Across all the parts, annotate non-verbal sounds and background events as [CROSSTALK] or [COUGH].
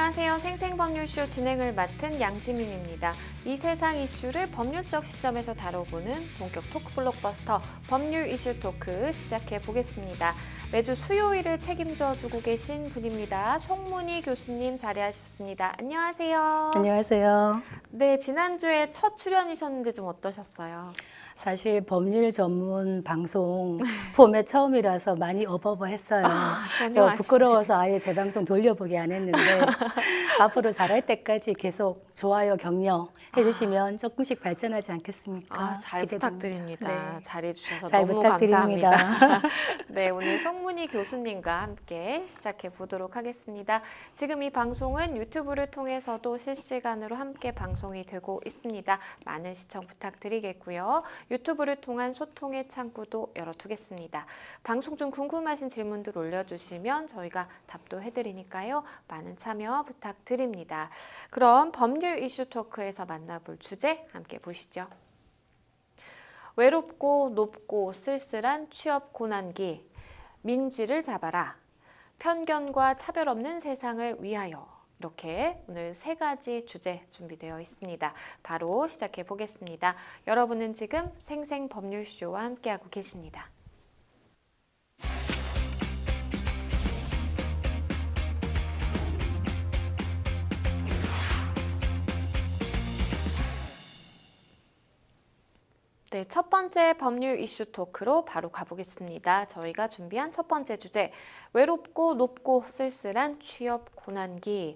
안녕하세요. 생생법률쇼 진행을 맡은 양지민입니다. 이 세상 이슈를 법률적 시점에서 다뤄보는 본격 토크 블록버스터 법률 이슈 토크 시작해 보겠습니다. 매주 수요일을 책임져 주고 계신 분입니다. 송문희 교수님 자리하셨습니다. 안녕하세요. 안녕하세요. 네, 지난주에 첫 출연이셨는데 좀 어떠셨어요? 사실 법률 전문 방송 폼에 처음이라서 많이 어버버했어요. 아, 부끄러워서 아예 재방송 돌려보기 안 했는데 [LAUGHS] 앞으로 잘할 때까지 계속 좋아요 격려 해주시면 조금씩 발전하지 않겠습니까? 아, 잘 기대됩니다. 부탁드립니다. 네. 잘해 주셔서 잘 너무 부탁드립니다. 감사합니다. [LAUGHS] 네, 오늘 송문희 교수님과 함께 시작해 보도록 하겠습니다. 지금 이 방송은 유튜브를 통해서도 실시간으로 함께 방송이 되고 있습니다. 많은 시청 부탁드리겠고요. 유튜브를 통한 소통의 창구도 열어두겠습니다. 방송 중 궁금하신 질문들 올려주시면 저희가 답도 해드리니까요. 많은 참여 부탁드립니다. 그럼 법률 이슈 토크에서 만나볼 주제 함께 보시죠. 외롭고 높고 쓸쓸한 취업 고난기 민지를 잡아라. 편견과 차별 없는 세상을 위하여 이렇게 오늘 세 가지 주제 준비되어 있습니다. 바로 시작해 보겠습니다. 여러분은 지금 생생법률쇼와 함께하고 계십니다. 네, 첫 번째 법률 이슈 토크로 바로 가보겠습니다. 저희가 준비한 첫 번째 주제, 외롭고 높고 쓸쓸한 취업 고난기.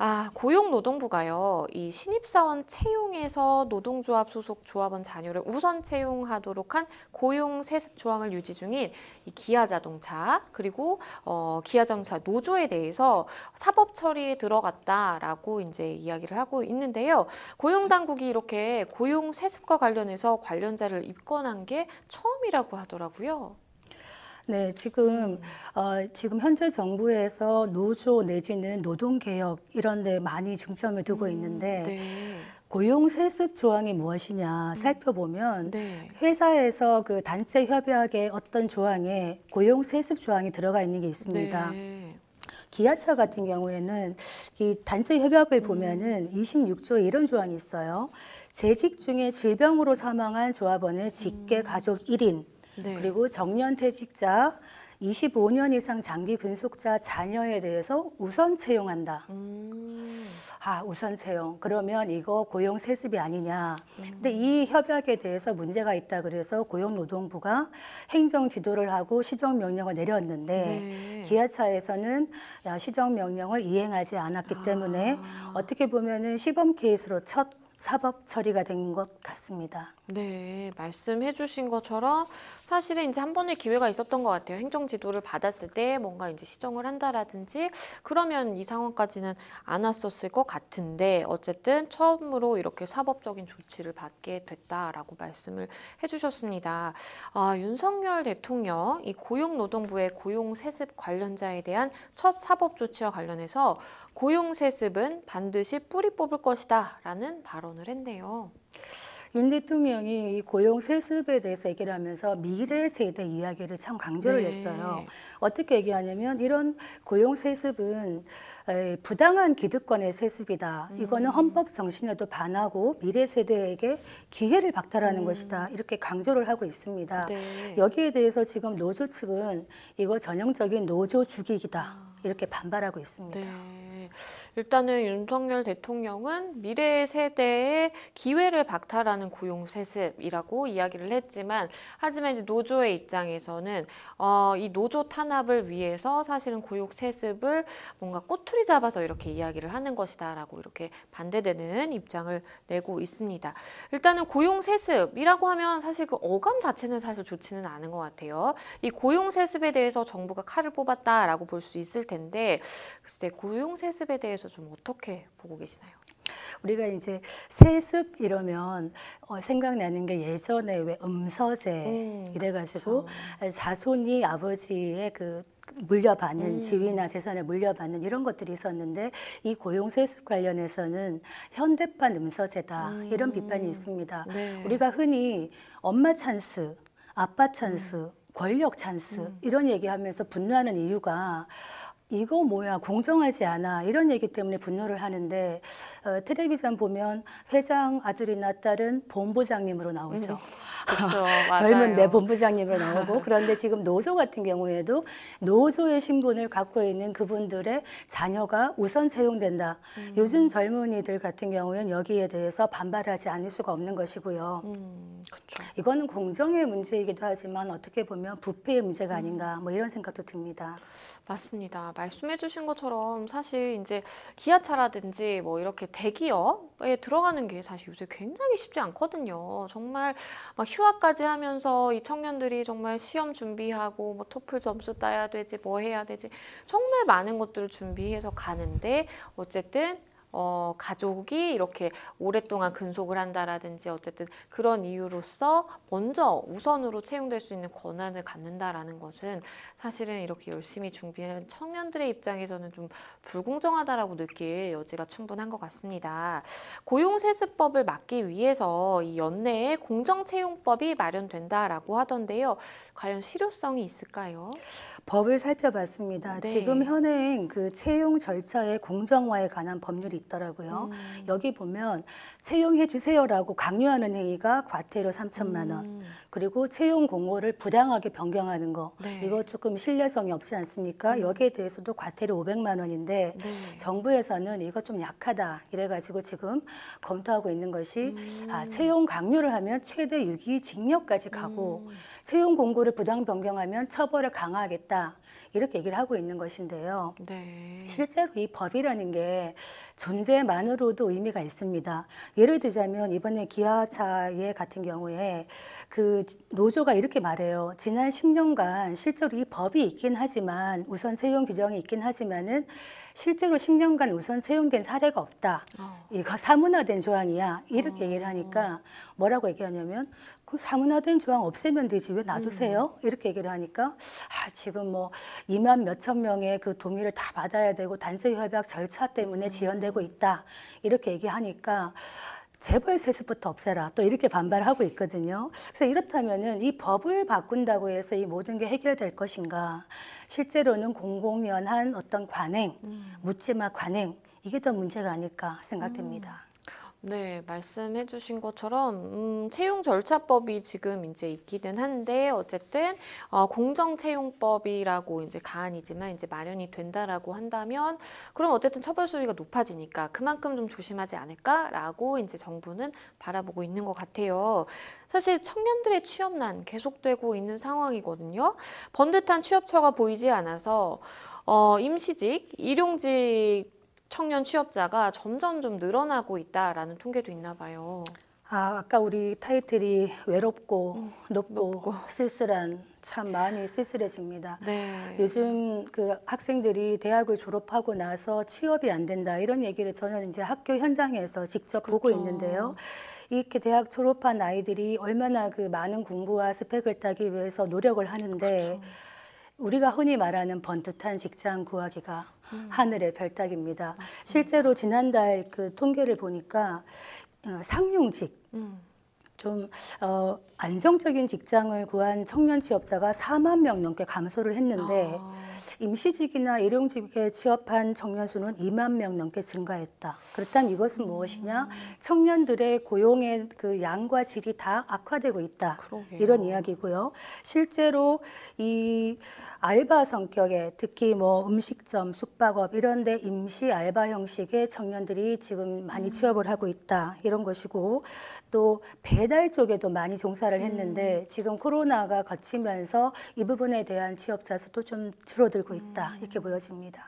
아, 고용노동부가요, 이 신입사원 채용에서 노동조합 소속 조합원 자녀를 우선 채용하도록 한 고용세습 조항을 유지 중인 이 기아자동차, 그리고 어, 기아자동차 노조에 대해서 사법처리에 들어갔다라고 이제 이야기를 하고 있는데요. 고용당국이 이렇게 고용세습과 관련해서 관련자를 입건한 게 처음이라고 하더라고요. 네, 지금 어, 지금 현재 정부에서 노조 내지는 노동 개혁 이런 데 많이 중점을 두고 음, 있는데 네. 고용 세습 조항이 무엇이냐 음, 살펴보면 네. 회사에서 그 단체 협약의 어떤 조항에 고용 세습 조항이 들어가 있는 게 있습니다. 네. 기아차 같은 경우에는 이 단체 협약을 음. 보면은 26조에 이런 조항이 있어요. 재직 중에 질병으로 사망한 조합원의 직계 가족 1인 네. 그리고 정년퇴직자 25년 이상 장기 근속자 자녀에 대해서 우선 채용한다. 음. 아, 우선 채용. 그러면 이거 고용 세습이 아니냐. 음. 근데 이 협약에 대해서 문제가 있다 그래서 고용노동부가 행정 지도를 하고 시정 명령을 내렸는데 네. 기아차에서는 시정 명령을 이행하지 않았기 아. 때문에 어떻게 보면은 시범 케이스로 첫 사법 처리가 된 것 같습니다. 네, 말씀해 주신 것처럼 사실은 이제 한 번의 기회가 있었던 것 같아요. 행정 지도를 받았을 때 뭔가 이제 시정을 한다라든지 그러면 이 상황까지는 안 왔었을 것 같은데 어쨌든 처음으로 이렇게 사법적인 조치를 받게 됐다라고 말씀을 해 주셨습니다. 아, 윤석열 대통령 이 고용노동부의 고용세습 관련자에 대한 첫 사법 조치와 관련해서 고용세습은 반드시 뿌리 뽑을 것이다 라는 발언을 했네요. 윤 대통령이 고용 세습에 대해서 얘기를 하면서 미래 세대 이야기를 참 강조를 네. 했어요. 어떻게 얘기하냐면 이런 고용 세습은 부당한 기득권의 세습이다. 음. 이거는 헌법 정신에도 반하고 미래 세대에게 기회를 박탈하는 음. 것이다. 이렇게 강조를 하고 있습니다. 네. 여기에 대해서 지금 노조 측은 이거 전형적인 노조 죽이기다. 아. 이렇게 반발하고 있습니다. 네. 일단은 윤석열 대통령은 미래 세대의 기회를 박탈하는 고용 세습이라고 이야기를 했지만 하지만 이제 노조의 입장에서는 어, 이 노조 탄압을 위해서 사실은 고용 세습을 뭔가 꼬투리 잡아서 이렇게 이야기를 하는 것이다라고 이렇게 반대되는 입장을 내고 있습니다. 일단은 고용 세습이라고 하면 사실 그 어감 자체는 사실 좋지는 않은 것 같아요. 이 고용 세습에 대해서 정부가 칼을 뽑았다라고 볼 수 있을 텐데 글쎄 고용 세습에 대해서 좀 어떻게 보고 계시나요? 우리가 이제 세습 이러면 어, 생각나는 게 예전에 왜 음서제 음, 이래가지고 그렇 자손이 아버지의 그 물려받는 음. 지위나 재산을 물려받는 이런 것들이 있었는데 이 고용세습 관련해서는 현대판 음서제다 음. 이런 비판이 있습니다. 네. 우리가 흔히 엄마 찬스, 아빠 찬스, 음. 권력 찬스 음. 이런 얘기하면서 분노하는 이유가 이거 뭐야 공정하지 않아 이런 얘기 때문에 분노를 하는데 어, 텔레비전 보면 회장 아들이나 딸은 본부장님으로 나오죠. 음, 그렇죠. [LAUGHS] 젊은 내 본부장님으로 나오고 그런데 지금 노조 같은 경우에도 노조의 신분을 갖고 있는 그분들의 자녀가 우선 채용된다. 음. 요즘 젊은이들 같은 경우에는 여기에 대해서 반발하지 않을 수가 없는 것이고요. 음, 그렇죠. 이거는 공정의 문제이기도 하지만 어떻게 보면 부패의 문제가 아닌가 뭐 이런 생각도 듭니다. 맞습니다. 말씀해주신 것처럼 사실 이제 기아차라든지 뭐 이렇게 대기업에 들어가는 게 사실 요새 굉장히 쉽지 않거든요. 정말 막 휴학까지 하면서 이 청년들이 정말 시험 준비하고 뭐 토플 점수 따야 되지 뭐 해야 되지 정말 많은 것들을 준비해서 가는데 어쨌든 어, 가족이 이렇게 오랫동안 근속을 한다라든지 어쨌든 그런 이유로서 먼저 우선으로 채용될 수 있는 권한을 갖는다라는 것은 사실은 이렇게 열심히 준비한 청년들의 입장에서는 좀 불공정하다라고 느낄 여지가 충분한 것 같습니다. 고용세습법을 막기 위해서 이 연내에 공정채용법이 마련된다라고 하던데요. 과연 실효성이 있을까요? 법을 살펴봤습니다. 네. 지금 현행 그 채용 절차의 공정화에 관한 법률이 있더라고요. 음. 여기 보면 채용해 주세요라고 강요하는 행위가 과태료 3천만 원, 음. 그리고 채용 공고를 부당하게 변경하는 거 네. 이거 조금 신뢰성이 없지 않습니까? 음. 여기에 대해서도 과태료 500만 원인데 네. 정부에서는 이거 좀 약하다 이래가지고 지금 검토하고 있는 것이 아, 음. 채용 강요를 하면 최대 6위 징역까지 가고 음. 채용 공고를 부당 변경하면 처벌을 강화하겠다. 이렇게 얘기를 하고 있는 것인데요. 네. 실제로 이 법이라는 게 존재만으로도 의미가 있습니다. 예를 들자면 이번에 기아차의 같은 경우에 그 노조가 이렇게 말해요. 지난 10년간 실제로 이 법이 있긴 하지만 우선 채용 규정이 있긴 하지만은 실제로 10년간 우선 채용된 사례가 없다. 어. 이거 사문화된 조항이야. 이렇게 어. 얘기를 하니까 뭐라고 얘기하냐면 그 사문화된 조항 없애면 되지 왜 놔두세요? 음. 이렇게 얘기를 하니까 아, 지금 뭐 2만 몇천 명의 그 동의를 다 받아야 되고 단체 협약 절차 때문에 음. 지연되고 있다 이렇게 얘기하니까 재벌 세습부터 없애라 또 이렇게 반발하고 있거든요. 그래서 이렇다면은 이 법을 바꾼다고 해서 이 모든 게 해결될 것인가? 실제로는 공공연한 어떤 관행, 음. 묻지마 관행 이게 더 문제가 아닐까 생각됩니다. 음. 네, 말씀해 주신 것처럼 음, 채용 절차법이 지금 이제 있기는 한데 어쨌든 어, 공정채용법이라고 이제 가안이지만 이제 마련이 된다라고 한다면 그럼 어쨌든 처벌 수위가 높아지니까 그만큼 좀 조심하지 않을까라고 이제 정부는 바라보고 있는 것 같아요. 사실 청년들의 취업난 계속되고 있는 상황이거든요. 번듯한 취업처가 보이지 않아서 어, 임시직, 일용직 청년 취업자가 점점 좀 늘어나고 있다라는 통계도 있나 봐요. 아, 아까 우리 타이틀이 외롭고 음, 높고, 높고, 쓸쓸한 참 마음이 쓸쓸해집니다. 네. 요즘 그 학생들이 대학을 졸업하고 나서 취업이 안 된다 이런 얘기를 저는 이제 학교 현장에서 직접 그렇죠. 보고 있는데요. 이렇게 대학 졸업한 아이들이 얼마나 그 많은 공부와 스펙을 따기 위해서 노력을 하는데 그렇죠. 우리가 흔히 말하는 번듯한 직장 구하기가 음. 하늘의 별따기입니다. 맞습니다. 실제로 지난달 그 통계를 보니까 어, 상용직 음. 좀 어, 안정적인 직장을 구한 청년 취업자가 4만 명 넘게 감소를 했는데 아. 임시직이나 일용직에 취업한 청년 수는 2만 명 넘게 증가했다. 그렇다면 이것은 무엇이냐? 음. 청년들의 고용의 그 양과 질이 다 악화되고 있다. 그러게요. 이런 이야기고요. 실제로 이 알바 성격에 특히 뭐 음식점, 숙박업 이런 데 임시 알바 형식의 청년들이 지금 많이 음. 취업을 하고 있다. 이런 것이고 또배 배달 쪽에도 많이 종사를 했는데 음. 지금 코로나가 거치면서 이 부분에 대한 취업자 수도 좀 줄어들고 있다 음. 이렇게 보여집니다.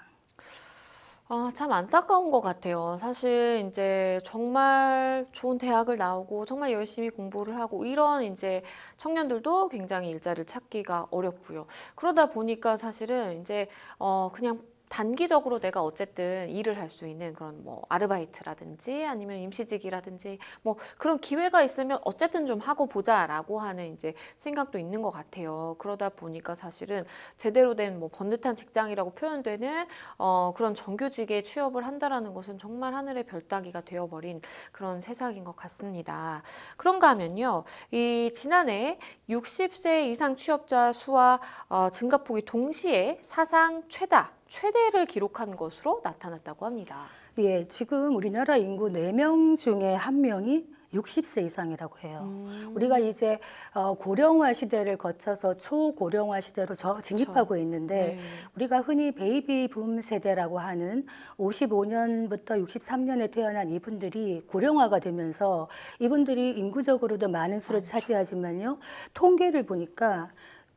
아, 참 안타까운 것 같아요. 사실 이제 정말 좋은 대학을 나오고 정말 열심히 공부를 하고 이런 이제 청년들도 굉장히 일자를 찾기가 어렵고요. 그러다 보니까 사실은 이제 어 그냥 단기적으로 내가 어쨌든 일을 할 수 있는 그런 뭐 아르바이트라든지 아니면 임시직이라든지 뭐 그런 기회가 있으면 어쨌든 좀 하고 보자라고 하는 이제 생각도 있는 것 같아요. 그러다 보니까 사실은 제대로 된 뭐 번듯한 직장이라고 표현되는 어 그런 정규직에 취업을 한다라는 것은 정말 하늘의 별따기가 되어버린 그런 세상인 것 같습니다. 그런가 하면요. 이 지난해 60세 이상 취업자 수와 어 증가폭이 동시에 사상 최다 최대를 기록한 것으로 나타났다고 합니다. 예, 지금 우리나라 인구 네 명 중에 한명이 60세 이상이라고 해요. 음. 우리가 이제 어, 고령화 시대를 거쳐서 초고령화 시대로 저 진입하고 그렇 있는데 네. 우리가 흔히 베이비 붐 세대라고 하는 55년부터 63년에 태어난 이분들이 고령화가 되면서 이분들이 인구적으로도 많은 수를 차지하지만요. 통계를 보니까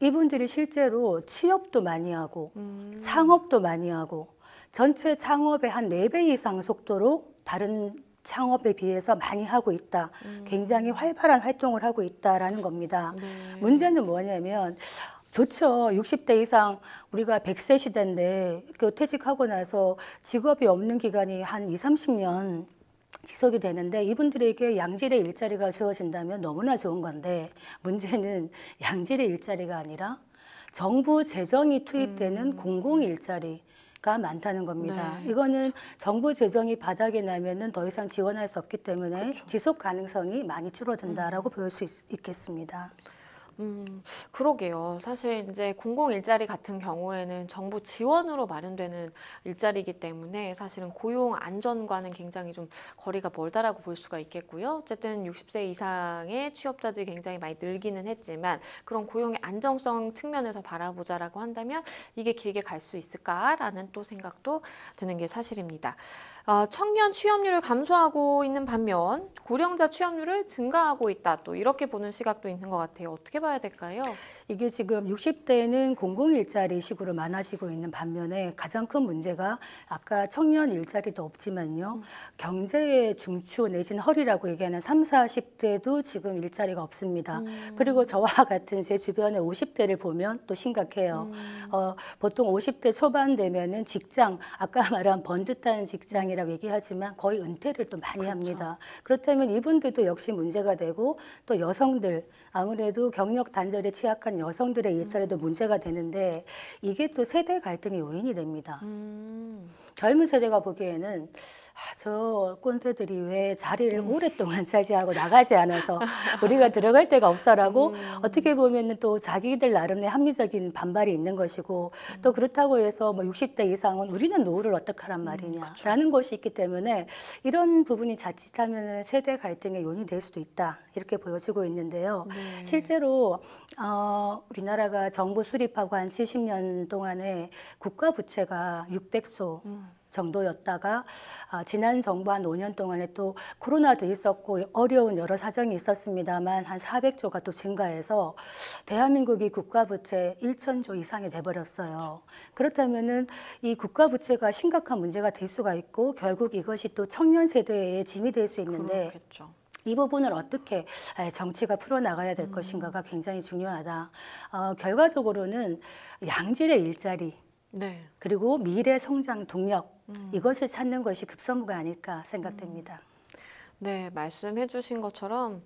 이분들이 실제로 취업도 많이 하고 음. 창업도 많이 하고 전체 창업의 한 네 배 이상 속도로 다른 창업에 비해서 많이 하고 있다. 음. 굉장히 활발한 활동을 하고 있다라는 겁니다. 네. 문제는 뭐냐면 좋죠. 60대 이상 우리가 100세 시대인데 그 퇴직하고 나서 직업이 없는 기간이 한 2, 30년 지속이 되는데 이분들에게 양질의 일자리가 주어진다면 너무나 좋은 건데 문제는 [LAUGHS] 양질의 일자리가 아니라 정부 재정이 투입되는 음. 공공 일자리 가 많다는 겁니다. 네. 이거는 정부 재정이 바닥에 나면은 더 이상 지원할 수 없기 때문에 그렇죠. 지속 가능성이 많이 줄어든다라고 음. 보수 있겠습니다. 음, 그러게요. 사실 이제 공공 일자리 같은 경우에는 정부 지원으로 마련되는 일자리이기 때문에 사실은 고용 안전과는 굉장히 좀 거리가 멀다라고 볼 수가 있겠고요. 어쨌든 60세 이상의 취업자들이 굉장히 많이 늘기는 했지만 그런 고용의 안정성 측면에서 바라보자라고 한다면 이게 길게 갈 수 있을까라는 또 생각도 드는 게 사실입니다. 아, 청년 취업률을 감소하고 있는 반면 고령자 취업률을 증가하고 있다. 또 이렇게 보는 시각도 있는 것 같아요. 어떻게 봐야 될까요? 이게 지금 60대는 공공일자리 식으로 많아지고 있는 반면에 가장 큰 문제가 아까 청년 일자리도 없지만요. 음. 경제의 중추 내진 허리라고 얘기하는 3, 40대도 지금 일자리가 없습니다. 음. 그리고 저와 같은 제 주변의 50대를 보면 또 심각해요. 음. 어, 보통 50대 초반 되면은 직장, 아까 [LAUGHS] 말한 번듯한 직장 대이라고 얘기하지만 거의 은퇴를 또 많이 그렇죠. 합니다. 그렇다면 이분들도 역시 문제가 되고 또 여성들 아무래도 경력 단절에 취약한 여성들의 일자리도 음. 문제가 되는데 이게 또 세대 갈등의 요인이 됩니다. 음. 젊은 세대가 보기에는 아, 저 꼰대들이 왜 자리를 음. 오랫동안 차지하고 나가지 않아서 우리가 들어갈 데가 없어라고 음. 어떻게 보면 또 자기들 나름의 합리적인 반발이 있는 것이고 음. 또 그렇다고 해서 뭐 60대 이상은 우리는 노후를 어떻게 하란 음, 말이냐라는 그렇죠. 것이 있기 때문에 이런 부분이 자칫하면 세대 갈등의 요인이 될 수도 있다 이렇게 보여지고 있는데요. 네. 실제로 어, 우리나라가 정부 수립하고 한 70년 동안에 국가 부채가 600조 정도였다가 아, 지난 정부 한 5년 동안에 또 코로나도 있었고 어려운 여러 사정이 있었습니다만 한 400조가 또 증가해서 대한민국이 국가부채 1천조 이상이 돼버렸어요. 그렇다면은 이 국가부채가 심각한 문제가 될 수가 있고 결국 이것이 또 청년 세대에 짐이 될 수 있는데 그렇겠죠. 이 부분을 어떻게 정치가 풀어나가야 될 음. 것인가가 굉장히 중요하다. 어, 결과적으로는 양질의 일자리, 네. 그리고 미래 성장 동력 음. 이것을 찾는 것이 급선무가 아닐까 생각됩니다. 음. 네, 말씀해 주신 것처럼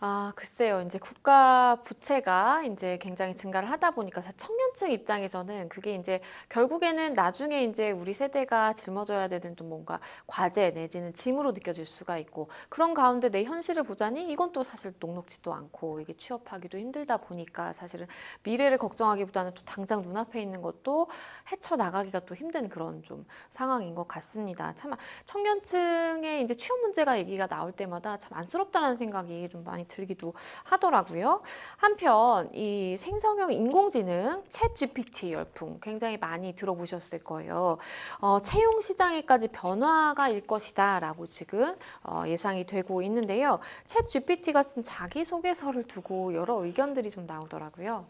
아, 글쎄요. 이제 국가 부채가 이제 굉장히 증가를 하다 보니까 청년층 입장에서는 그게 이제 결국에는 나중에 이제 우리 세대가 짊어져야 되는 좀 뭔가 과제 내지는 짐으로 느껴질 수가 있고 그런 가운데 내 현실을 보자니 이건 또 사실 녹록지도 않고 이게 취업하기도 힘들다 보니까 사실은 미래를 걱정하기보다는 또 당장 눈앞에 있는 것도 헤쳐 나가기가 또 힘든 그런 좀 상황인 것 같습니다. 참 청년층의 이제 취업 문제가 얘기가 나올 때마다 참 안쓰럽다는 생각이 좀 많이 들기도 하더라고요. 한편 이 생성형 인공지능 챗 GPT 열풍 굉장히 많이 들어보셨을 거예요. 어, 채용 시장에까지 변화가 일 것이다 라고 지금 어, 예상이 되고 있는데요. 챗 GPT가 쓴 자기소개서를 두고 여러 의견들이 좀 나오더라고요.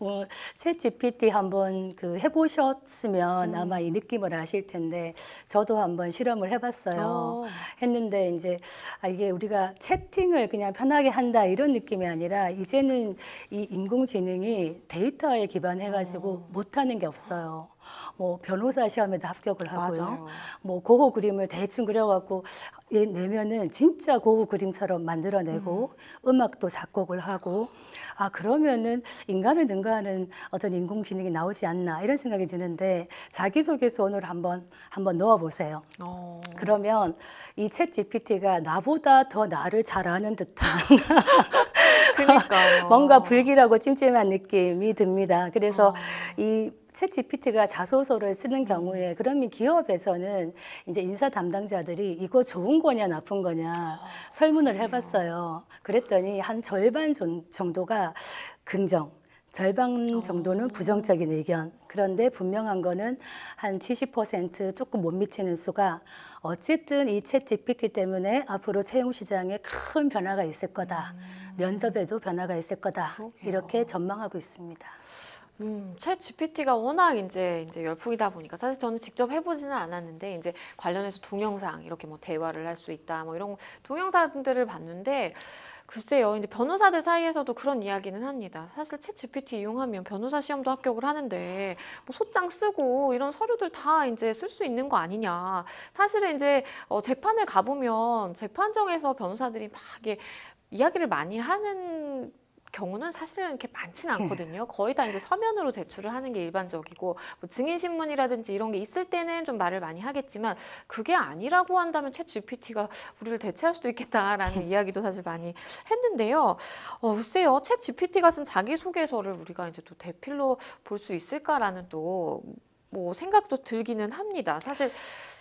뭐, 채 GPT 한번 그 해보셨으면 음. 아마 이 음. 느낌을 아실 텐데, 저도 한번 실험을 해봤어요. 오. 어. 했는데, 이제, 아, 이게 우리가 채팅을 그냥 편하게 한다 이런 느낌이 아니라, 이제는 이 인공지능이 데이터에 기반해가지고 오. 어. 못하는 게 없어요. 뭐 변호사 시험에도 합격을 하고요. 맞아요. 뭐 고흐 그림을 대충 그려갖고 내면은 진짜 고흐 그림처럼 만들어내고 음. 악도 작곡을 하고 아 그러면은 인간을 능가하는 어떤 인공지능이 나오지 않나 이런 생각이 드는데 자기소개서 오늘 한번 한번 넣어보세요. 오. 어. 그러면 이챗 GPT가 나보다 더 나를 잘 아는 듯한 [LAUGHS] 그러니까 [LAUGHS] 뭔가 불길하고 찜찜한 느낌이 듭니다. 그래서 어. 이챗 GPT가 자소서를 쓰는 경우에 그러면 기업에서는 이제 인사 담당자들이 이거 좋은 거냐 나쁜 거냐 설문을 음. 해봤어요. 그랬더니 한 절반 정도가 긍정, 절반 어. 정도는 부정적인 의견. 그런데 분명한 거는 한 70% 조금 못 미치는 수가 어쨌든 이챗 GPT 때문에 앞으로 채용 시장에 큰 변화가 있을 거다. 음. 면접에도 변화가 있을 거다. 그러게요. 이렇게 전망하고 있습니다. 음, 챗 GPT가 워낙 이제 이제 열풍이다 보니까 사실 저는 직접 해보지는 않았는데 이제 관련해서 동영상 이렇게 뭐 대화를 할 수 있다 뭐 이런 동영상들을 봤는데 글쎄요 이제 변호사들 사이에서도 그런 이야기는 합니다. 사실 챗 GPT 이용하면 변호사 시험도 합격을 하는데 뭐 소장 쓰고 이런 서류들 다 이제 쓸 수 있는 거 아니냐. 사실은 이제 어, 재판을 가보면 재판정에서 변호사들이 막 이게 이야기를 많이 하는 경우는 사실은 이렇게 많지는 네. 않거든요. 거의 다 이제 서면으로 제출을 하는 게 일반적이고 뭐 증인 신문이라든지 이런 게 있을 때는 좀 말을 많이 하겠지만 그게 아니라고 한다면 챗 GPT가 우리를 대체할 수도 있겠다라는 네. 이야기도 사실 많이 했는데요. 어, 글쎄요, 챗 GPT가 쓴 자기소개서를 우리가 이제 또 대필로 볼 수 있을까라는 또뭐 생각도 들기는 합니다. 사실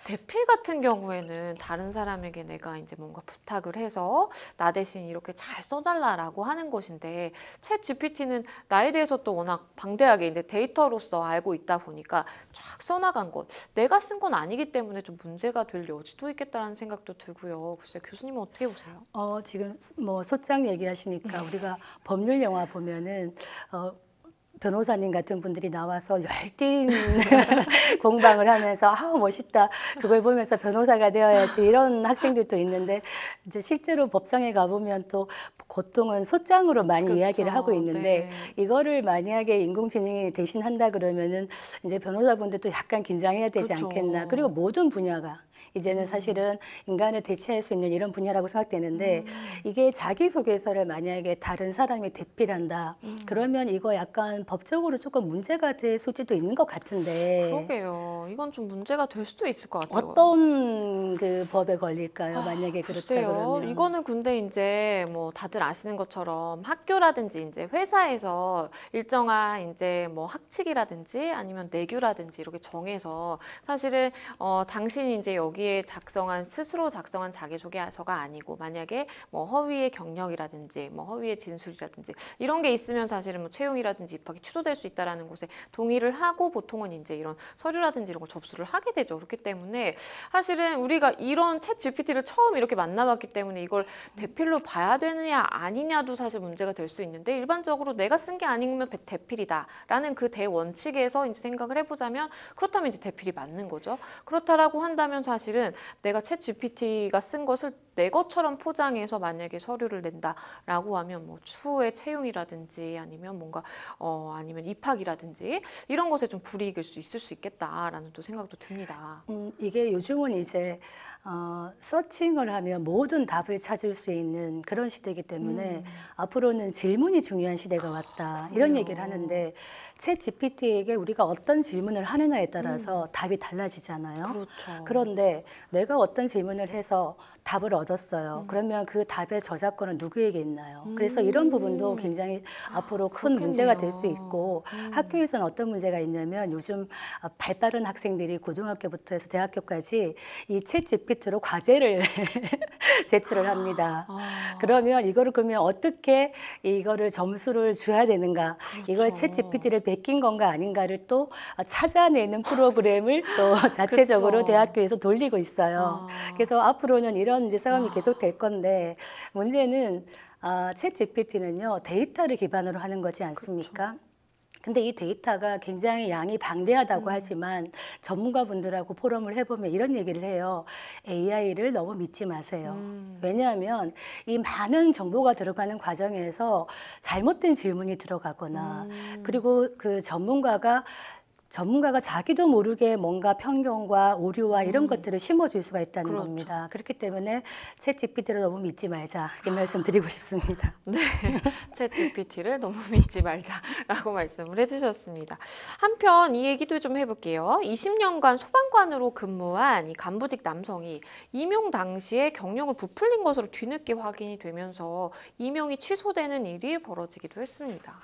대필 같은 경우에는 다른 사람에게 내가 이제 뭔가 부탁을 해서 나 대신 이렇게 잘 써달라라고 하는 것인데 챗 GPT는 나에 대해서 또 워낙 방대하게 이제 데이터로서 알고 있다 보니까 쫙 써나간 것 내가 쓴 건 아니기 때문에 좀 문제가 될 여지도 있겠다라는 생각도 들고요. 글쎄 교수님은 어떻게 보세요? 어 지금 뭐 소장 얘기하시니까 우리가 법률 영화 보면은 어. 변호사님 같은 분들이 나와서 열띤 [LAUGHS] 공방을 하면서 아우 멋있다 그걸 보면서 변호사가 되어야지 이런 학생들도 있는데 이제 실제로 법상에 가보면 또 고통은 소장으로 많이 그렇죠. 이야기를 하고 있는데 네. 이거를 만약에 인공지능이 대신한다 그러면은 이제 변호사분들도 약간 긴장해야 되지 그렇죠. 않겠나 그리고 모든 분야가 이제는 음. 사실은 인간을 대체할 수 있는 이런 분야라고 생각되는데 음. 이게 자기소개서를 만약에 다른 사람이 대필한다 음. 그러면 이거 약간 법적으로 조금 문제가 될 소지도 있는 것 같은데 그러게요. 이건 좀 문제가 될 수도 있을 것 같아요. 어떤 그 법에 걸릴까요? 아, 만약에 그렇다 글쎄요. 그러면 이거는 근데 이제 뭐 다들 아시는 것처럼 학교라든지 이제 회사에서 일정한 이제 뭐 학칙이라든지 아니면 내규라든지 이렇게 정해서 사실은 어 당신이 이제 여기 거기에 작성한 스스로 작성한 자기소개서가 아니고 만약에 뭐 허위의 경력이라든지 뭐 허위의 진술이라든지 이런 게 있으면 사실은 뭐 채용이라든지 입학이 취소될 수 있다라는 곳에 동의를 하고 보통은 이제 이런 서류라든지 이런 걸 접수를 하게 되죠. 그렇기 때문에 사실은 우리가 이런 채 GPT를 처음 이렇게 만나봤기 때문에 이걸 대필로 봐야 되느냐 아니냐도 사실 문제가 될 수 있는데 일반적으로 내가 쓴 게 아니면 대필이다라는 그 대원칙에서 이제 생각을 해보자면 그렇다면 이제 대필이 맞는 거죠. 그렇다라고 한다면 사실 사실은 내가 챗 GPT가 쓴 것을 내 것처럼 포장해서 만약에 서류를 낸다라고 하면 뭐 추후에 채용이라든지 아니면 뭔가 어 아니면 입학이라든지 이런 것에 좀 불이익일 수 있을 수 있겠다라는 또 생각도 듭니다. 음, 이게 요즘은 이제 어, 서칭을 하면 모든 답을 찾을 수 있는 그런 시대이기 때문에 음. 앞으로는 질문이 중요한 시대가 왔다 아, 이런 얘기를 하는데 채 GPT에게 우리가 어떤 질문을 하느냐에 따라서 음. 답이 달라지잖아요. 그렇죠. 그런데 내가 어떤 질문을 해서 답을 얻었어요. 음. 그러면 그 답의 저작권은 누구에게 있나요? 음. 그래서 이런 부분도 굉장히 아, 앞으로 아, 큰 문제가 될 수 있고 음. 학교에서는 어떤 문제가 있냐면 요즘 아, 발빠른 학생들이 고등학교부터 해서 대학교까지 이챗 GPT로 과제를 [LAUGHS] 제출을 합니다. 아. 그러면 이거를 그러면 어떻게 이거를 점수를 줘야 되는가? 그렇죠. 이걸 챗 GPT를 베낀 건가 아닌가를 또 찾아내는 프로그램을 또 [LAUGHS] 그렇죠. 자체적으로 그렇죠. 대학교에서 돌리고 있어요. 아. 그래서 앞으로는 이런 이런 이제 상황이 아. 계속 될 건데 문제는 아, 챗 GPT는요 데이터를 기반으로 하는 거지 않습니까? 그렇죠. 근데 이 데이터가 굉장히 양이 방대하다고 음. 하지만 전문가분들하고 포럼을 해보면 이런 얘기를 해요. AI를 너무 믿지 마세요. 음. 왜냐하면 이 많은 정보가 들어가는 과정에서 잘못된 질문이 들어가거나 음. 그리고 그 전문가가 전문가가 자기도 모르게 뭔가 편견과 오류와 이런 음. 것들을 심어줄 수가 있다는 그렇죠. 겁니다. 그렇기 때문에 챗 GPT를 너무 믿지 말자 이 말씀 드리고 싶습니다. [LAUGHS] 네, 챗 GPT를 너무 믿지 말자라고 말씀을 해주셨습니다. 한편 이 얘기도 좀 해볼게요. 20년간 소방관으로 근무한 이 간부직 남성이 임용 당시에 경력을 부풀린 것으로 뒤늦게 확인이 되면서 임용이 취소되는 일이 벌어지기도 했습니다.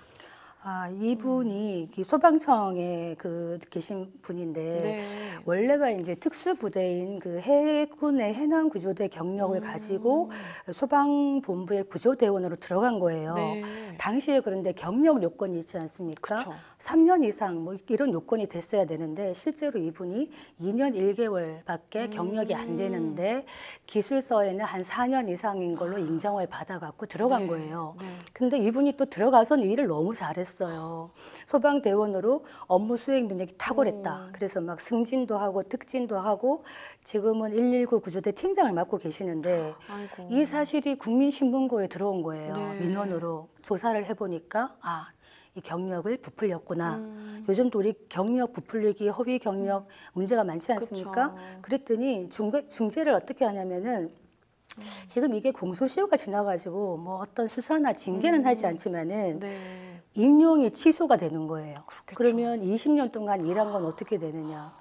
아, 이분이 음. 소방청에 그 계신 분인데 네. 원래가 이제 특수부대인 그 해군의 해남 구조대 경력을 음. 가지고 소방본부의 구조대원으로 들어간 거예요. 네. 당시에 그런데 경력 요건이 있지 않습니까? 그쵸. 3년 이상 뭐 이런 요건이 됐어야 되는데 실제로 이분이 2년 1개월밖에 경력이 안 음. 되는데 기술서에는 한 4년 이상인 걸로 인정을 받아갖고 들어간 네. 거예요. 네. 근데 이분이 또들어가서는 일을 너무 잘했어요. 소방대원으로 업무 수행 능력이 탁월했다. 음. 그래서 막 승진도 하고 특진도 하고 지금은 119 구조대 팀장을 맡고 계시는데 아이고. 이 사실이 국민신문고에 들어온 거예요. 네. 민원으로 조사를 해보니까 아이 경력을 부풀렸구나. 음. 요즘도 우리 경력 부풀리기, 허위 경력 음. 문제가 많지 않습니까? 그쵸. 그랬더니 중개, 중재를 어떻게 하냐면은 음. 지금 이게 공소시효가 지나가지고 뭐 어떤 수사나 징계는 하지 음. 않지만은 네. 임용이 취소가 되는 거예요. 그렇겠죠. 그러면 20년 동안 일한 건 어떻게 되느냐.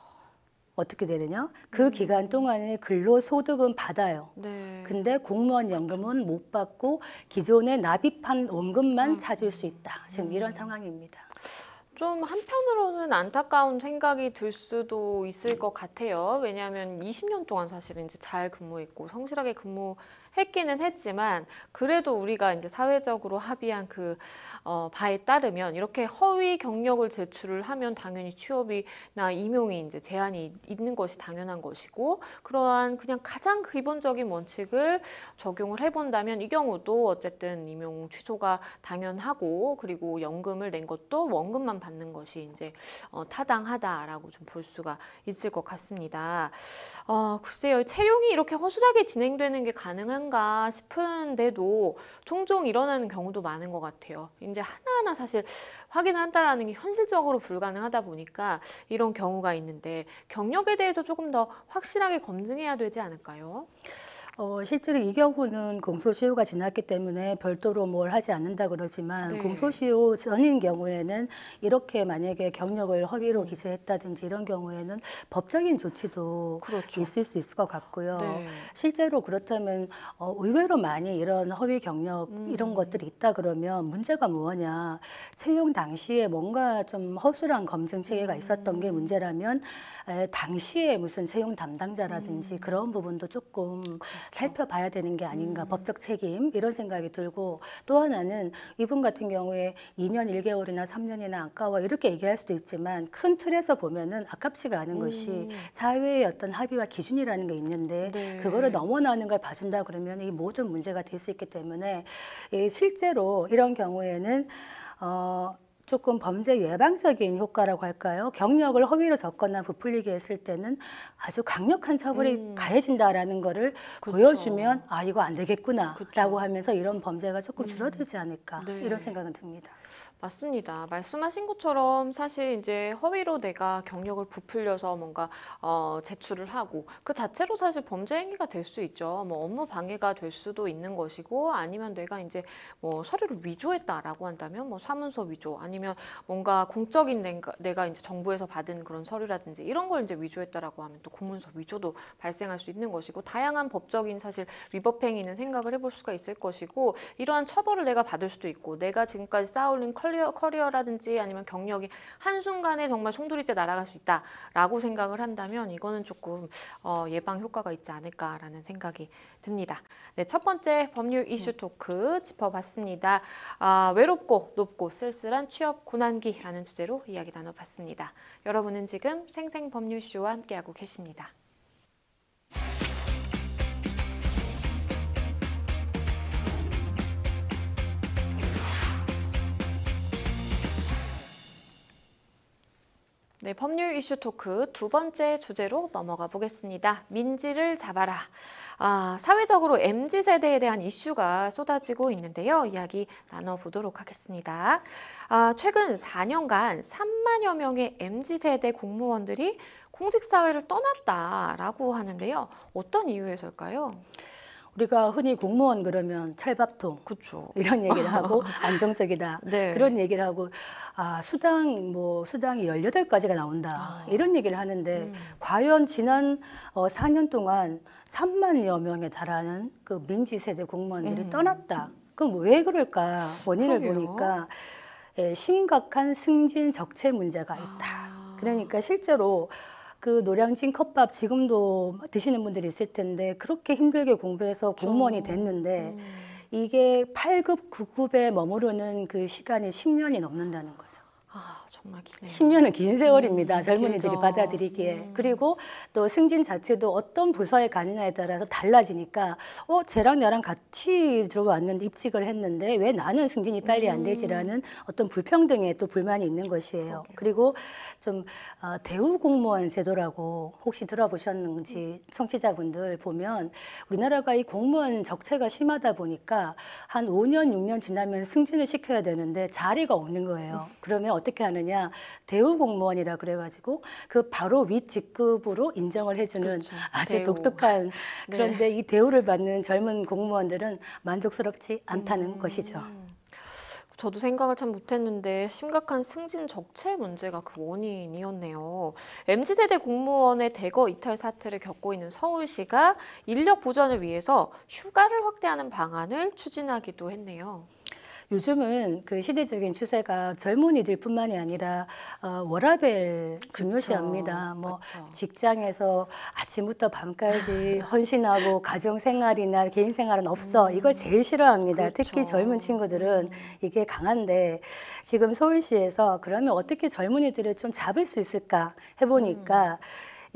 어떻게 되느냐? 그 음. 기간 동안에 근로소득은 받아요. 네. 근데 공무원 연금은 못 받고 기존에 납입한 원금만 음. 찾을 수 있다. 지금 이런 음. 상황입니다. 좀 한편으로는 안타까운 생각이 들 수도 있을 것 같아요. 왜냐하면 20년 동안 사실 이제 잘 근무했고 성실하게 근무했기는 했지만 그래도 우리가 이제 사회적으로 합의한 그 어, 바에 따르면 이렇게 허위 경력을 제출을 하면 당연히 취업이나 임용이 이제 제한이 있는 것이 당연한 것이고 그러한 그냥 가장 기본적인 원칙을 적용을 해본다면 이 경우도 어쨌든 임용 취소가 당연하고 그리고 연금을 낸 것도 원금만 받는 것이 이제 어, 타당하다라고 좀 볼 수가 있을 것 같습니다. 어, 글쎄요, 채용이 이렇게 허술하게 진행되는 게 가능한가 싶은데도 종종 일어나는 경우도 많은 것 같아요. 문제 하나하나 사실 확인을 한다라는 게 현실적으로 불가능하다 보니까 이런 경우가 있는데 경력에 대해서 조금 더 확실하게 검증해야 되지 않을까요? 어, 실제로 이 경우는 공소시효가 지났기 때문에 별도로 뭘 하지 않는다 그러지만 네. 공소시효 전인 경우에는 이렇게 만약에 경력을 허위로 기재했다든지 이런 경우에는 법적인 조치도 그렇죠. 있을 수 있을 것 같고요. 네. 실제로 그렇다면 어, 의외로 많이 이런 허위 경력 음. 이런 것들이 있다 그러면 문제가 뭐냐 채용 당시에 뭔가 좀 허술한 검증 체계가 있었던 게 음. 문제라면 에, 당시에 무슨 채용 담당자라든지 음. 그런 부분도 조금 그렇죠. 살펴봐야 되는 게 아닌가 음. 법적 책임 이런 생각이 들고 또 하나는 이분 같은 경우에 2년 1개월이나 3년이나 아까워 이렇게 얘기할 수도 있지만 큰 틀에서 보면은 아깝지가 않은 음. 것이 사회의 어떤 합의와 기준이라는 게 있는데 네. 그거를 넘어나는 걸 봐준다 그러면 이 모든 문제가 될 수 있기 때문에 예, 실제로 이런 경우에는 어, 조금 범죄 예방적인 효과라고 할까요? 경력을 허위로 적거나 부풀리게 했을 때는 아주 강력한 처벌이 음. 가해진다라는 거를 그쵸. 보여주면 아 이거 안 되겠구나라고 하면서 이런 범죄가 조금 음. 줄어들지 않을까 네. 이런 생각은 듭니다. 맞습니다. 말씀하신 것처럼 사실 이제 허위로 내가 경력을 부풀려서 뭔가 어, 제출을 하고 그 자체로 사실 범죄 행위가 될 수 있죠. 뭐 업무 방해가 될 수도 있는 것이고 아니면 내가 이제 뭐 서류를 위조했다라고 한다면 뭐 사문서 위조 아니면 뭔가 공적인 내가, 내가 이제 정부에서 받은 그런 서류라든지 이런 걸 이제 위조했다라고 하면 또 공문서 위조도 발생할 수 있는 것이고 다양한 법적인 사실 위법 행위는 생각을 해볼 수가 있을 것이고 이러한 처벌을 내가 받을 수도 있고 내가 지금까지 쌓아올린 컬 커리어, 커리어라든지 아니면 경력이 한순간에 정말 송두리째 날아갈 수 있다라고 생각을 한다면 이거는 조금 어, 예방 효과가 있지 않을까라는 생각이 듭니다. 네, 첫 번째 법률 네. 이슈 토크 짚어봤습니다. 아, 외롭고 높고 쓸쓸한 취업 고난기라는 주제로 이야기 나눠봤습니다. 여러분은 지금 생생법률쇼와 함께하고 계십니다. 네, 법률 이슈 토크 두 번째 주제로 넘어가 보겠습니다. 민지를 잡아라. 아, 사회적으로 MZ세대에 대한 이슈가 쏟아지고 있는데요. 이야기 나눠보도록 하겠습니다. 아, 최근 4년간 3만여 명의 MZ세대 공무원들이 공직사회를 떠났다라고 하는데요. 어떤 이유에서일까요? 우리가 흔히 공무원 그러면 찰밥통 그쵸. 이런 얘기를 [LAUGHS] 하고 안정적이다 네. 그런 얘기를 하고 아 수당 뭐 수당이 열여덟 가지가 나온다 아. 이런 얘기를 하는데 음. 과연 지난 어, 4년 동안 3만여 명에 달하는 그 민지 세대 공무원들이 음. 떠났다. 그럼 왜 그럴까 원인을 그러게요. 보니까 예, 심각한 승진 적체 문제가 있다. 아. 그러니까 실제로 그 노량진 컵밥 지금도 드시는 분들이 있을 텐데 그렇게 힘들게 공부해서 공무원이 됐는데 음. 이게 8급, 9급에 머무르는 그 시간이 10년이 넘는다는 거죠. 아. 1 0년은긴 음, 세월입니다. 음, 젊은이들이 길죠. 받아들이기에. 음. 그리고 또 승진 자체도 어떤 부서에 가느냐에 따라서 달라지니까 어, 쟤랑 나랑 같이 들어왔는데 입직을 했는데 왜 나는 승진이 빨리 안 되지라는 음. 어떤 불평등에 또 불만이 있는 것이에요. 오케이. 그리고 좀 어, 대우 공무원 제도라고 혹시 들어보셨는지 청취자분들 보면 우리나라가 이 공무원 적체가 심하다 보니까 한 5년, 6년 지나면 승진을 시켜야 되는데 자리가 없는 거예요. 음. 그러면 어떻게 하느냐? 뭐냐 대우 공무원이라 그래가지고 그 바로 윗 직급으로 인정을 해주는 그렇죠. 아주 대우. 독특한 [LAUGHS] 네. 그런데 네. 이 대우를 받는 젊은 공무원들은 만족스럽지 않다는 음. 것이죠. 저도 생각을 참 못했는데 심각한 승진 적체 문제가 그 원인이었네요. MZ세대 공무원의 대거 이탈 사태를 겪고 있는 서울시가 인력 보전을 위해서 휴가를 확대하는 방안을 추진하기도 했네요. 요즘은 그 시대적인 추세가 젊은이들뿐만이 아니라 어, 워라벨 중요시합니다. 그쵸, 뭐 그쵸. 직장에서 아침부터 밤까지 [LAUGHS] 헌신하고 가정 생활이나 개인 생활은 없어. 음. 이걸 제일 음. 싫어합니다. 그쵸. 그렇죠. 특히 젊은 친구들은 이게 강한데 지금 서울시에서 그러면 어떻게 젊은이들을 좀 잡을 수 있을까 해보니까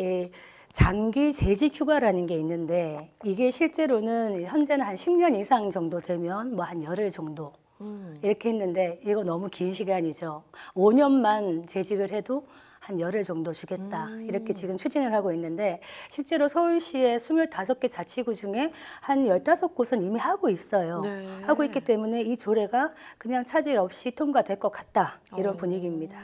음. 예, 장기 재직 휴가라는 게 있는데 이게 실제로는 현재는 한 10년 이상 정도 되면 뭐 한 열흘 정도 음. 이렇게 했는데 이거 너무 긴 시간이죠. 5년만 재직을 해도 한 열흘 정도 주겠다. 음. 이렇게 지금 추진을 하고 있는데 실제로 서울시의 25개 자치구 중에 한 15곳은 이미 하고 있어요. 네. 하고 있기 때문에 이 조례가 그냥 차질 없이 통과될 것 같다. 이런 어. 분위기입니다.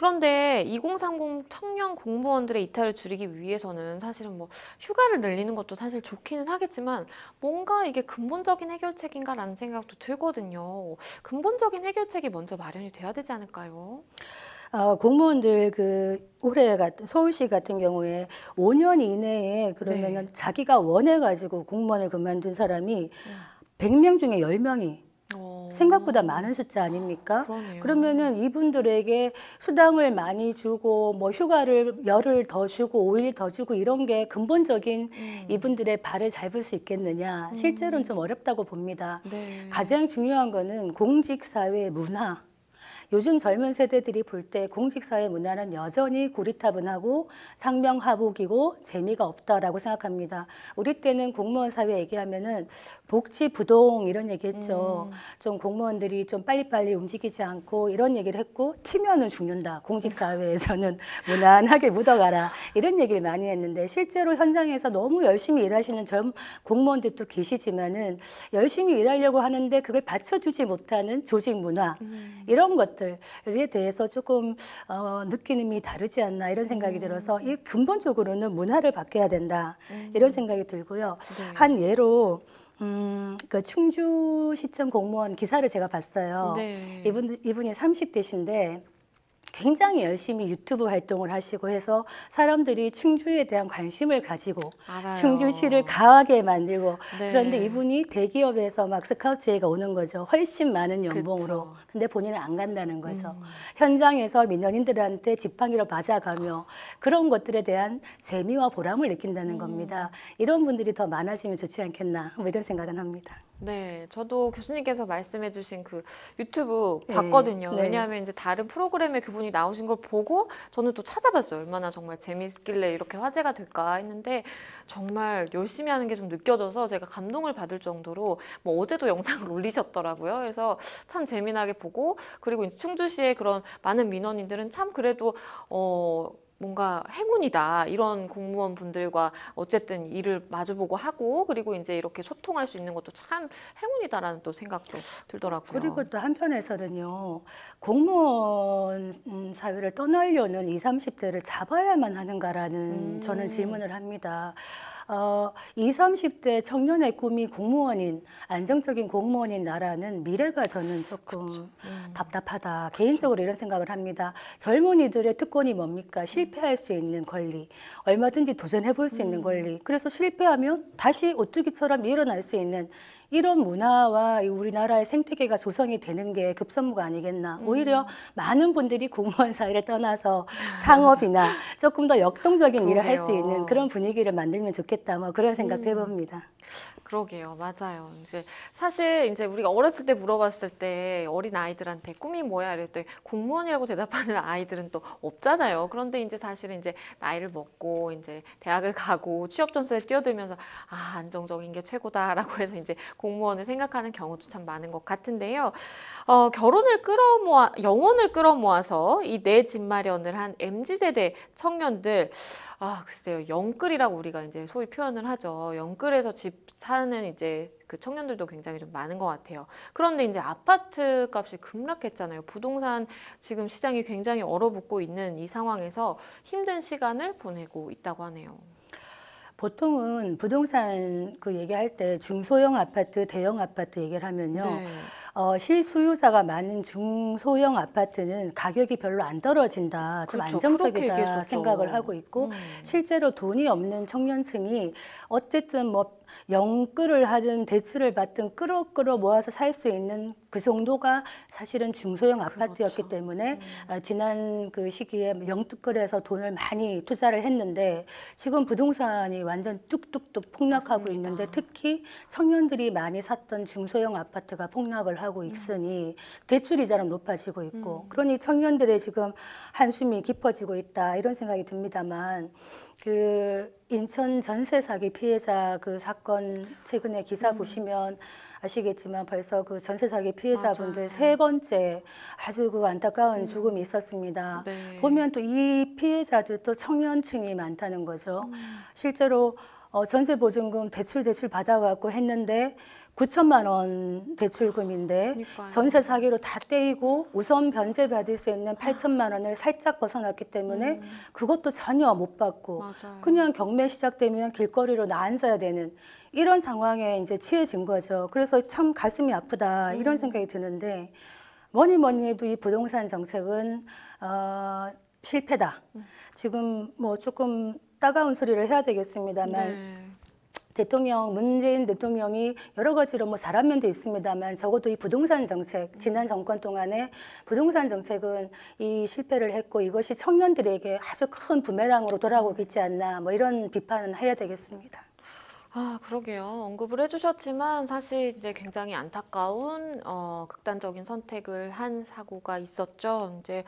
그런데 2030 청년 공무원들의 이탈을 줄이기 위해서는 사실은 뭐 휴가를 늘리는 것도 사실 좋기는 하겠지만 뭔가 이게 근본적인 해결책인가라는 생각도 들거든요. 근본적인 해결책이 먼저 마련이 돼야 되지 않을까요? 어, 공무원들 그 올해 같은 서울시 같은 경우에 5년 이내에 그러면은 네. 자기가 원해 가지고 공무원을 그만둔 사람이 음. 100명 중에 10명이 어. 생각보다 많은 숫자 아닙니까? 그러네요. 그러면은 이분들에게 수당을 많이 주고 뭐 휴가를 열흘 더 주고 오일더 주고 이런 게 근본적인 음. 이분들의 발을 잡을 수 있겠느냐? 음. 실제로는 좀 어렵다고 봅니다. 네. 가장 중요한 거는 공직 사회 문화 요즘 젊은 세대들이 볼 때 공직사회 문화는 여전히 고리타분하고 상명하복이고 재미가 없다라고 생각합니다. 우리 때는 공무원 사회 얘기하면은 복지 부동 이런 얘기했죠. 음. 좀 공무원들이 좀 빨리빨리 움직이지 않고 이런 얘기를 했고 튀면은 죽는다. 공직사회에서는 [LAUGHS] 무난하게 묻어가라 이런 얘기를 많이 했는데 실제로 현장에서 너무 열심히 일하시는 젊 공무원들도 계시지만은 열심히 일하려고 하는데 그걸 받쳐주지 못하는 조직 문화 음. 이런 것들. 것들에 대해서 조금 어, 느끼는이 다르지 않나 이런 생각이 음. 들어서 이 근본적으로는 문화를 바뀌어야 된다 음. 이런 생각이 들고요. 네. 한 예로 음, 그 충주시청 공무원 기사를 제가 봤어요. 네. 이분 이분이 30대신데 굉장히 열심히 유튜브 활동을 하시고 해서 사람들이 충주에 대한 관심을 가지고 알아요. 충주시를 강하게 만들고 네. 그런데 이분이 대기업에서 막 스카우트 제의가 오는 거죠. 훨씬 많은 연봉으로. 그쵸. 근데 본인은 안 간다는 거죠. 음. 현장에서 민원인들한테 지팡이로 맞아가며 그런 것들에 대한 재미와 보람을 느낀다는 음. 겁니다. 이런 분들이 더 많아지면 좋지 않겠나 뭐 이런 생각은 합니다. 네, 저도 교수님께서 말씀해주신 그 유튜브 네, 봤거든요. 네. 왜냐하면 이제 다른 프로그램에 그분이 나오신 걸 보고 저는 또 찾아봤어요. 얼마나 정말 재미있길래 이렇게 화제가 될까 했는데 정말 열심히 하는 게 좀 느껴져서 제가 감동을 받을 정도로 뭐 어제도 영상을 [LAUGHS] 올리셨더라고요. 그래서 참 재미나게 보고 그리고 이제 충주시의 그런 많은 민원인들은 참 그래도 어. 뭔가 행운이다 이런 공무원 분들과 어쨌든 일을 마주보고 하고 그리고 이제 이렇게 소통할 수 있는 것도 참 행운이다라는 또 생각도 들더라고요. 그리고 또 한편에서는요 공무원 음, 사회를 떠나려는 2 30대를 잡아야만 하는가라는 음. 저는 질문을 합니다. 어, 20, 30대 청년의 꿈이 공무원인 안정적인 공무원인 나라는 미래가 저는 조금 음. 답답하다. 개인적으로 이런 생각을 합니다. 젊은이들의 특권이 뭡니까? 실패할 수 있는 권리, 얼마든지 도전해 볼 수 있는 음. 권리. 그래서 실패하면 다시 오뚜기처럼 일어날 수 있는 이런 문화와 우리나라의 생태계가 조성이 되는 게 급선무가 아니겠나. 음. 오히려 많은 분들이 공무원 사회를 떠나서 상업이나 조금 더 역동적인 [LAUGHS] 일을 할 수 있는 그런 분위기를 만들면 좋겠다. 뭐 그런 생각도 음. 해봅니다. 그러게요. 맞아요. 이제 사실 이제 우리가 어렸을 때 물어봤을 때 어린 아이들한테 꿈이 뭐야? 이랬더니 공무원이라고 대답하는 [LAUGHS] 아이들은 또 없잖아요. 그런데 이제 사실 은 이제 나이를 먹고 이제 대학을 가고 취업 전선에 뛰어들면서 아, 안정적인 게 최고다라고 해서 이제 공무원을 생각하는 경우도 참 많은 것 같은데요. 어, 결혼을 끌어모아 영혼을 끌어모아서 이 내 집 마련을 한 MZ세대 청년들 아, 글쎄요. 영끌이라고 우리가 이제 소위 표현을 하죠. 영끌에서 집 사는 이제 그 청년들도 굉장히 좀 많은 것 같아요. 그런데 이제 아파트 값이 급락했잖아요. 부동산 지금 시장이 굉장히 얼어붙고 있는 이 상황에서 힘든 시간을 보내고 있다고 하네요. 보통은 부동산 그 얘기할 때 중소형 아파트, 대형 아파트 얘기를 하면요. 네. 어, 실수요자가 많은 중소형 아파트는 가격이 별로 안 떨어진다, 좀 그렇죠. 안정적이다 생각을 하고 있고 음. 실제로 돈이 없는 청년층이 어쨌든 뭐 영끌을 하든 대출을 받든 끌어끌어 모아서 살 수 있는 그 정도가 사실은 중소형 아파트였기 그렇죠. 때문에 음. 어, 지난 그 시기에 영끌에서 돈을 많이 투자를 했는데 지금 부동산이 완전 뚝뚝뚝 폭락하고 맞습니다. 있는데 특히 청년들이 많이 샀던 중소형 아파트가 폭락을 하고 음. 있으니 음. 대출 이자는 높아지고 있고 음. 그러니 청년들의 지금 한숨이 깊어지고 있다 이런 생각이 듭니다만 그 인천 전세 사기 피해자 그 사건 최근에 기사 음. 보시면 아시겠지만 벌써 그 전세 사기 피해자분들 맞아요. 네. 세 번째 아주 그 안타까운 음. 죽음이 있었습니다. 네. 보면 또 이 피해자들도 청년층이 많다는 거죠. 음. 실제로 어, 전세 보증금 대출 대출 받아갖고 했는데 9천만 원 대출금인데 그러니까요. 전세 사기로 다 떼이고 우선 변제 받을 수 있는 8천만 원을 살짝 벗어났기 때문에 음. 그것도 전혀 못 받고 맞아요. 그냥 경매 시작되면 길거리로 나앉아야 되는 이런 상황에 이제 취해진 거죠. 그래서 참 가슴이 아프다 이런 음. 생각이 드는데 뭐니 뭐니 해도 이 부동산 정책은 어, 실패다. 음. 지금 뭐 조금 따가운 소리를 해야 되겠습니다만 네. 대통령 문재인 대통령이 여러 가지로 뭐 잘한 면도 있습니다만 적어도 이 부동산 정책 지난 정권 동안에 부동산 정책은 이 실패를 했고 이것이 청년들에게 아주 큰 부메랑으로 돌아오고 있지 않나 뭐 이런 비판은 해야 되겠습니다. 아, 그러게요. 언급을 해주셨지만 사실 이제 굉장히 안타까운 어, 극단적인 선택을 한 사고가 있었죠. 이제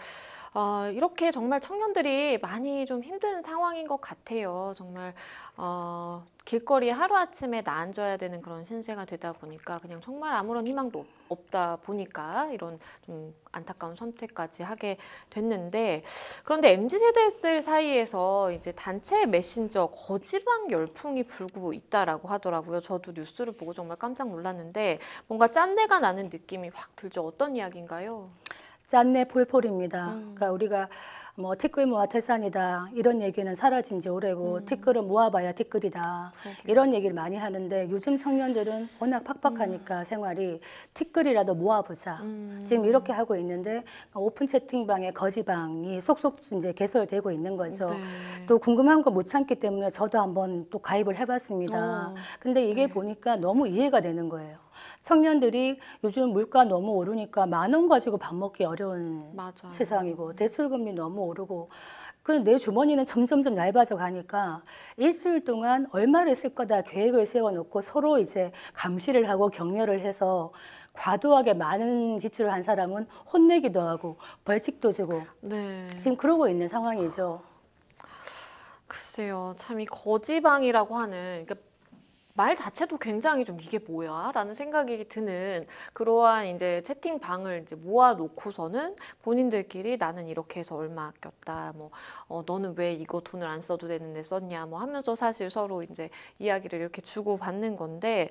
어, 이렇게 정말 청년들이 많이 좀 힘든 상황인 것 같아요. 정말 어, 길거리 하루아침에 나앉아야 되는 그런 신세가 되다 보니까 그냥 정말 아무런 희망도 없다 보니까 이런 좀 안타까운 선택까지 하게 됐는데 그런데 MZ세대들 사이에서 이제 단체 메신저 거지방 열풍이 불고 있다라고 하더라고요. 저도 뉴스를 보고 정말 깜짝 놀랐는데 뭔가 짠내가 나는 느낌이 확 들죠. 어떤 이야기인가요? 짠내 폴폴입니다. 음. 그러니까 우리가 뭐 티끌 모아 태산이다 이런 얘기는 사라진 지 오래고 음. 티끌은 모아봐야 티끌이다 그렇구 이런 얘기를 많이 하는데 요즘 청년들은 워낙 팍팍하니까 음. 생활이 티끌이라도 모아보자 음. 지금 이렇게 하고 있는데 오픈 채팅방에 거지방이 속속 이제 개설되고 있는 거죠. 네. 또 궁금한 거 못 참기 때문에 저도 한번 또 가입을 해봤습니다. 오. 어. 근데 이게 네. 보니까 너무 이해가 되는 거예요. 청년들이 요즘 물가 너무 오르니까 만 원 가지고 밥 먹기 어려운 맞아요. 세상이고 대출금리 너무 오르고 그 내 주머니는 점점점 얇아져 가니까 일주일 동안 얼마를 쓸 거다 계획을 세워놓고 서로 이제 감시를 하고 격려를 해서 과도하게 많은 지출을 한 사람은 혼내기도 하고 벌칙도 주고 네. 지금 그러고 있는 상황이죠. 글쎄요, 참 이 거지방이라고 하는 그러니까 말 자체도 굉장히 좀 이게 뭐야? 라는 생각이 드는 그러한 이제 채팅방을 이제 모아놓고서는 본인들끼리 나는 이렇게 해서 얼마 아꼈다. 뭐, 어, 너는 왜 이거 돈을 안 써도 되는데 썼냐. 뭐 하면서 사실 서로 이제 이야기를 이렇게 주고받는 건데,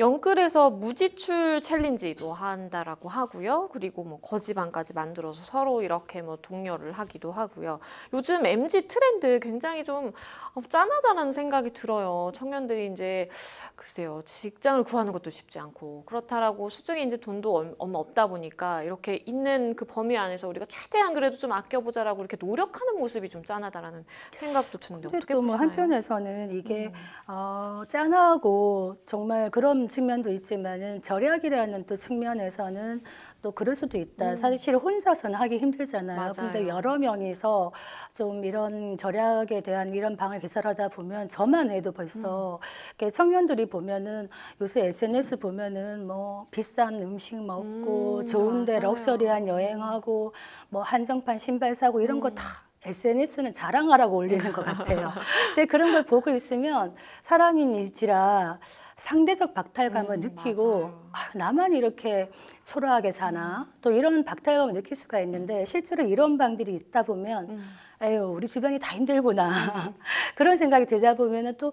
영끌에서 무지출 챌린지도 한다라고 하고요. 그리고 뭐 거지방까지 만들어서 서로 이렇게 뭐 동요를 하기도 하고요. 요즘 m g 트렌드 굉장히 좀짠하다는 어, 생각이 들어요. 청년들이 이제 글쎄요 직장을 구하는 것도 쉽지 않고 그렇다라고 수중에 이제 돈도 얼마 없다 보니까 이렇게 있는 그 범위 안에서 우리가 최대한 그래도 좀 아껴보자라고 이렇게 노력하는 모습이 좀 짠하다라는 생각도 드는데 어떻게 뭐 보세요? 한편에서는 이게 음. 어, 짠하고 정말 그런 측면도 있지만은 절약이라는 또 측면에서는 또 그럴 수도 있다. 음. 사실 혼자서는 하기 힘들잖아요. 맞아요. 근데 여러 명이서 좀 이런 절약에 대한 이런 방을 개설하다 보면 저만 해도 벌써 음. 청년들이 보면은 요새 SNS 보면은 뭐 비싼 음식 먹고 음, 좋은데 럭셔리한 여행하고 뭐 한정판 신발 사고 이런 거다 음. SNS는 자랑하라고 올리는 것 같아요. [LAUGHS] 근데 그런 걸 보고 있으면 사람인지라 상대적 박탈감을 음, 느끼고 아, 나만 이렇게 초라하게 사나 음. 또 이런 박탈감을 느낄 수가 있는데 음. 실제로 이런 방들이 있다 보면 음. 에휴 우리 주변이 다 힘들구나 [LAUGHS] 그런 생각이 들다 보면은 또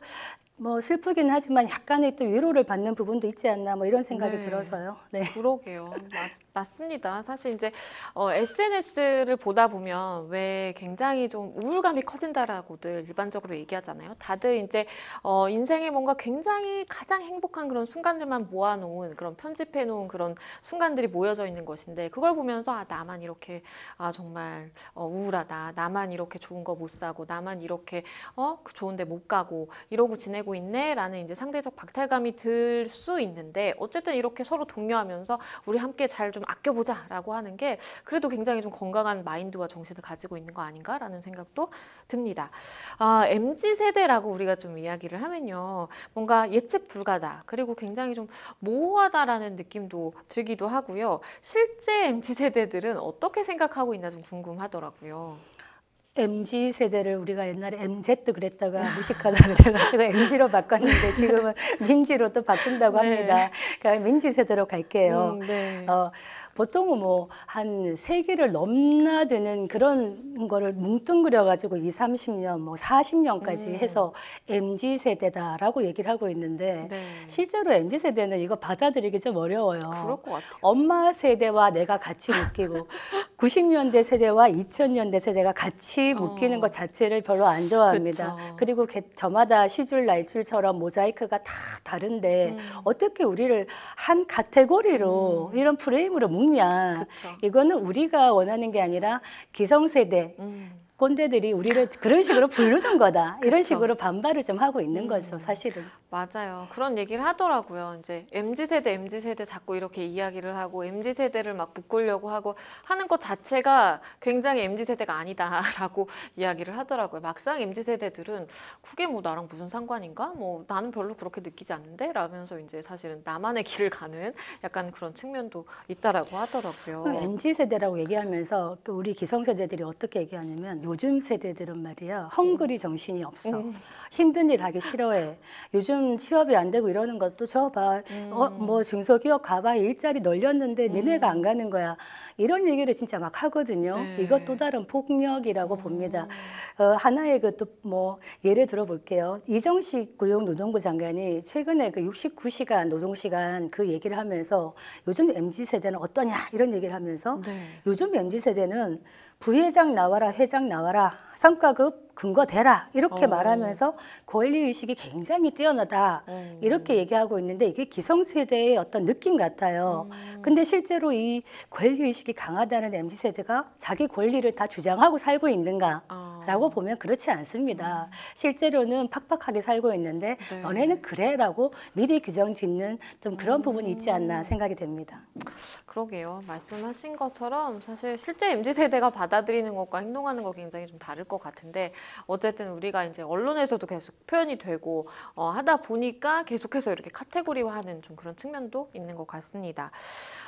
뭐 슬프긴 하지만 약간의 또 위로를 받는 부분도 있지 않나 뭐 이런 생각이 네. 들어서요. 네. 그러게요. 맞습니다. 사실 이제 어, SNS를 보다 보면 왜 굉장히 좀 우울감이 커진다라고들 일반적으로 얘기하잖아요. 다들 이제 어, 인생에 뭔가 굉장히 가장 행복한 그런 순간들만 모아놓은 그런 편집해놓은 그런 순간들이 모여져 있는 것인데 그걸 보면서 아 나만 이렇게 아 정말 어, 우울하다. 나만 이렇게 좋은 거 못 사고 나만 이렇게 어 그 좋은데 못 가고 이러고 지내고 있네라는 이제 상대적 박탈감이 들 수 있는데 어쨌든 이렇게 서로 독려하면서 우리 함께 잘좀 아껴보자라고 하는 게 그래도 굉장히 좀 건강한 마인드와 정신을 가지고 있는 거 아닌가라는 생각도 듭니다. 아, MZ 세대라고 우리가 좀 이야기를 하면요. 뭔가 예측 불가다. 그리고 굉장히 좀 모호하다라는 느낌도 들기도 하고요. 실제 MZ 세대들은 어떻게 생각하고 있나 좀 궁금하더라고요. MZ 세대를 우리가 옛날에 MZ 그랬다가 무식하다 [LAUGHS] 그래가지고 MZ로 바꿨는데 지금은 민지로 또 바꾼다고 네. 합니다. 그러니까 민지 세대로 갈게요. 음, 네. 어, 보통은 뭐 한 세개를 넘나드는 그런 거를 뭉뚱그려 가지고 2, 30년 뭐 40년까지 음. 해서 MZ 세대다라고 얘기를 하고 있는데 네. 실제로 MZ 세대는 이거 받아들이기 좀 어려워요. 그럴 것 같아요. 엄마 세대와 내가 같이 묶이고 90년대 [LAUGHS] 세대와 2000년대 세대가 같이 어. 묶이는 어. 것 자체를 별로 안 좋아합니다. 그쵸. 그리고 개, 저마다 시줄 날줄처럼 모자이크가 다 다른데 음. 어떻게 우리를 한 카테고리로 음. 이런 프레임으로 묶는 없냐. 그쵸. 이거는 우리가 원하는 게 아니라 기성세대, 음. 꼰대들이 우리를 그런 식으로 부르는 거다. [LAUGHS] 이런 그렇죠. 식으로 반발을 좀 하고 있는 음. 거죠, 사실은. 맞아요. 그런 얘기를 하더라고요. 이제 MZ 세대, MZ 세대 자꾸 이렇게 이야기를 하고 MZ 세대를 막 묶으려고 하고 하는 것 자체가 굉장히 MZ 세대가 아니다라고 [LAUGHS] 이야기를 하더라고요. 막상 MZ 세대들은 그게 뭐 나랑 무슨 상관인가? 뭐 나는 별로 그렇게 느끼지 않는데 라면서 이제 사실은 나만의 길을 가는 약간 그런 측면도 있다라고 하더라고요. MZ 세대라고 얘기하면서 그 우리 기성 세대들이 어떻게 얘기하냐면 요즘 세대들은 말이야 헝그리 음. 정신이 없어 음. 힘든 일 하기 싫어해 요즘 취업이 안 되고 이러는 것도 저봐뭐 어, 음. 어, 중소기업 가봐 일자리 널렸는데 음. 니네가 안 음. 가는 거야 이런 얘기를 진짜 막 하거든요 네. 이것도 다른 폭력이라고 봅니다 음. 어, 하나의 그또뭐 예를 들어볼게요 이정식 고용노동부 장관이 최근에 그 69시간 노동시간 그 얘기를 하면서 요즘 mz 세대는 어떠냐 이런 얘기를 하면서 네. 요즘 mz 세대는 부회장 나와라 회장 나와라 나와라. 성과급 근거대라 이렇게 어. 말하면서 권리의식이 굉장히 뛰어나다 음. 이렇게 얘기하고 있는데 이게 기성세대의 어떤 느낌 같아요. 음. 근데 실제로 이 권리의식이 강하다는 MZ세대가 자기 권리를 다 주장하고 살고 있는가라고 아. 어. 보면 그렇지 않습니다. 음. 실제로는 팍팍하게 살고 있는데 네. 너네는 그래 라고 미리 규정 짓는 좀 그런 부분이 있지 않나 음. 생각이 됩니다. 그러게요. 말씀하신 것처럼 사실 실제 MZ세대가 받아들이는 것과 행동하는 거 굉장히 좀 다를 것 같은데 어쨌든 우리가 이제 언론에서도 계속 표현이 되고 어, 하다 보니까 계속해서 이렇게 카테고리화하는 좀 그런 측면도 있는 것 같습니다.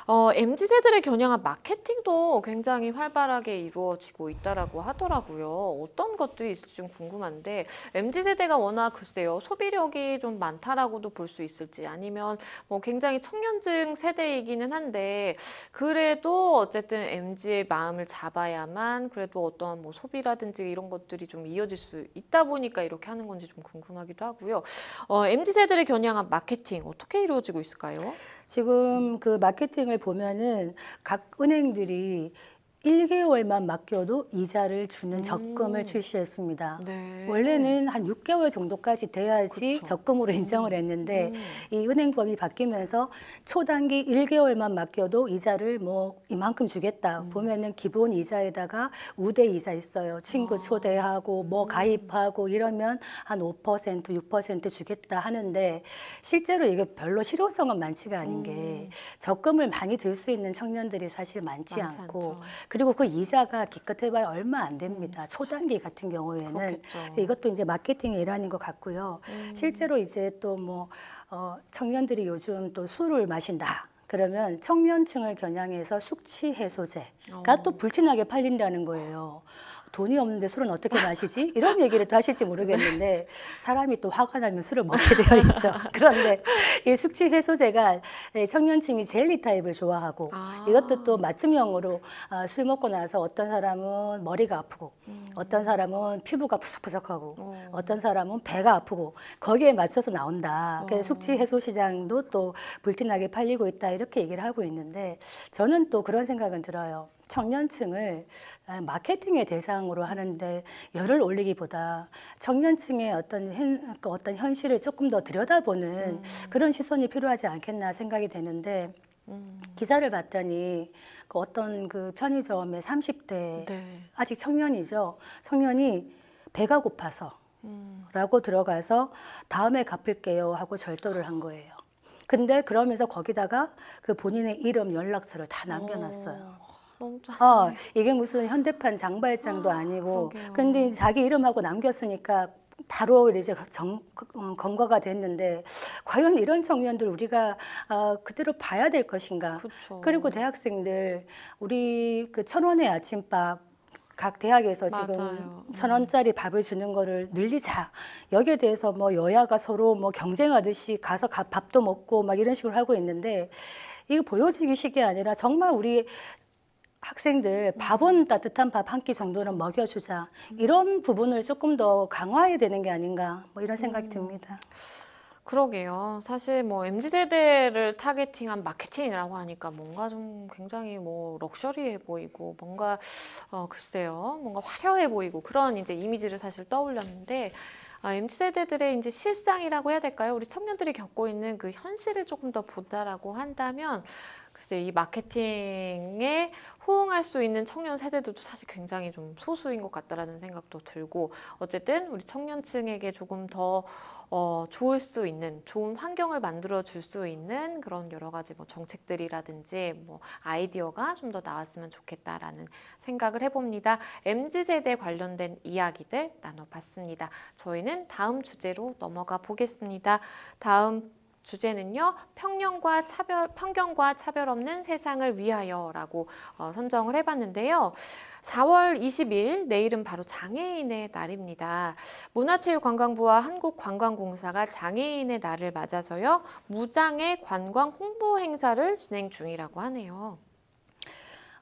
어, MZ 세들의 겨냥한 마케팅도 굉장히 활발하게 이루어지고 있다라고 하더라고요. 어떤 것들 있을지 좀 궁금한데 MZ 세대가 워낙 글쎄요 소비력이 좀 많다라고도 볼 수 있을지 아니면 뭐 굉장히 청년층 세대이기는 한데 그래도 어쨌든 MZ의 마음을 잡아야만 그래도 어떠한 뭐 소비라든지 이런 것들이 좀 이어질 수 있다 보니까 이렇게 하는 건지 좀 궁금하기도 하고요. 어, MZ세대를 겨냥한 마케팅 어떻게 이루어지고 있을까요? 지금 그 마케팅을 보면은 각 은행들이 1개월만 맡겨도 이자를 주는 음. 적금을 출시했습니다. 네. 원래는 한 6개월 정도까지 돼야지 그쵸. 적금으로 인정을 했는데 음. 이 은행법이 바뀌면서 초단기 1개월만 맡겨도 이자를 뭐 이만큼 주겠다. 음. 보면은 기본 이자에다가 우대 이자 있어요. 친구 아. 초대하고 뭐 음. 가입하고 이러면 한 5%, 6% 주겠다 하는데 실제로 이게 별로 실효성은 많지가 않은 게 음. 적금을 많이 들 수 있는 청년들이 사실 많지, 많지 않고 않죠. 그리고 그 이자가 기껏해봐야 얼마 안 됩니다. 초단기 같은 경우에는 그렇겠죠. 이것도 이제 마케팅의 일환인 것 같고요. 음. 실제로 이제 또 뭐 어, 청년들이 요즘 또 술을 마신다. 그러면 청년층을 겨냥해서 숙취 해소제가 어. 또 불티나게 팔린다는 거예요. 돈이 없는데 술은 어떻게 마시지? 이런 얘기를 또 하실지 모르겠는데 사람이 또 화가 나면 술을 먹게 되어 있죠. [LAUGHS] 그런데 이 숙취 해소제가 청년층이 젤리 타입을 좋아하고 아. 이것도 또 맞춤형으로 어, 술 먹고 나서 어떤 사람은 머리가 아프고 음. 어떤 사람은 피부가 푸석푸석하고 오. 어. 어떤 사람은 배가 아프고 거기에 맞춰서 나온다. 그래서 어. 숙취 해소 시장도 또 불티나게 팔리고 있다 이렇게 얘기를 하고 있는데 저는 또 그런 생각은 들어요. 청년층을 아, 마케팅의 대상으로 하는데 열을 올리기보다 청년층의 어떤 현, 그 어떤 현실을 조금 더 들여다보는 음. 그런 시선이 필요하지 않겠나 생각이 되는데 음. 기사를 봤더니 그 어떤 그 편의점의 30대 네. 아직 청년이죠 청년이 배가 고파서 음. 라고 들어가서 다음에 갚을게요 하고 절도를 한 거예요. 근데 그러면서 거기다가 그 본인의 이름 연락처를 다 남겨놨어요. 오. 어. 너무 짜증나. 어, 이게 무슨 현대판 장발장도 아, 니고 근데 자기 이름하고 남겼으니까 바로 이제 정, 건과가 어, 됐는데 과연 이런 청년들 우리가 어, 그대로 봐야 될 것인가? 그쵸. 그리고 대학생들 우리 그 천원의 아침밥 각 대학에서 지금 맞아요. 음. 천 원짜리 밥을 주는 거를 늘리자. 여기에 대해서 뭐 여야가 서로 뭐 경쟁하듯이 가서 밥도 먹고 막 이런 식으로 하고 있는데 이거 보여지기식이 아니라 정말 우리 학생들 밥은 따뜻한 밥 한 끼 정도는 먹여주자 이런 부분을 조금 더 강화해야 되는 게 아닌가 뭐 이런 생각이 음. 듭니다. 그러게요. 사실 뭐 MZ 세대를 타겟팅한 마케팅이라고 하니까 뭔가 좀 굉장히 뭐 럭셔리해 보이고 뭔가 어 글쎄요, 뭔가 화려해 보이고 그런 이제 이미지를 사실 떠올렸는데 아, MZ 세대들의 이제 실상이라고 해야 될까요? 우리 청년들이 겪고 있는 그 현실을 조금 더 본다라고 한다면 글쎄 이 마케팅의 호응할 수 있는 청년 세대도 들 사실 굉장히 좀 소수인 것 같다라는 생각도 들고 어쨌든 우리 청년층에게 조금 더 어, 좋을 수 있는 좋은 환경을 만들어 줄 수 있는 그런 여러 가지 뭐 정책들이라든지 뭐 아이디어가 좀 더 나왔으면 좋겠다라는 생각을 해봅니다. MZ 세대 관련된 이야기들 나눠봤습니다. 저희는 다음 주제로 넘어가 보겠습니다. 다음 주제는요. 평년과 차별, 편견과 차별 없는 세상을 위하여라고 어, 선정을 해봤는데요. 4월 20일 내일은 바로 장애인의 날입니다. 문화체육관광부와 한국관광공사가 장애인의 날을 맞아서요. 무장의 관광 홍보 행사를 진행 중이라고 하네요.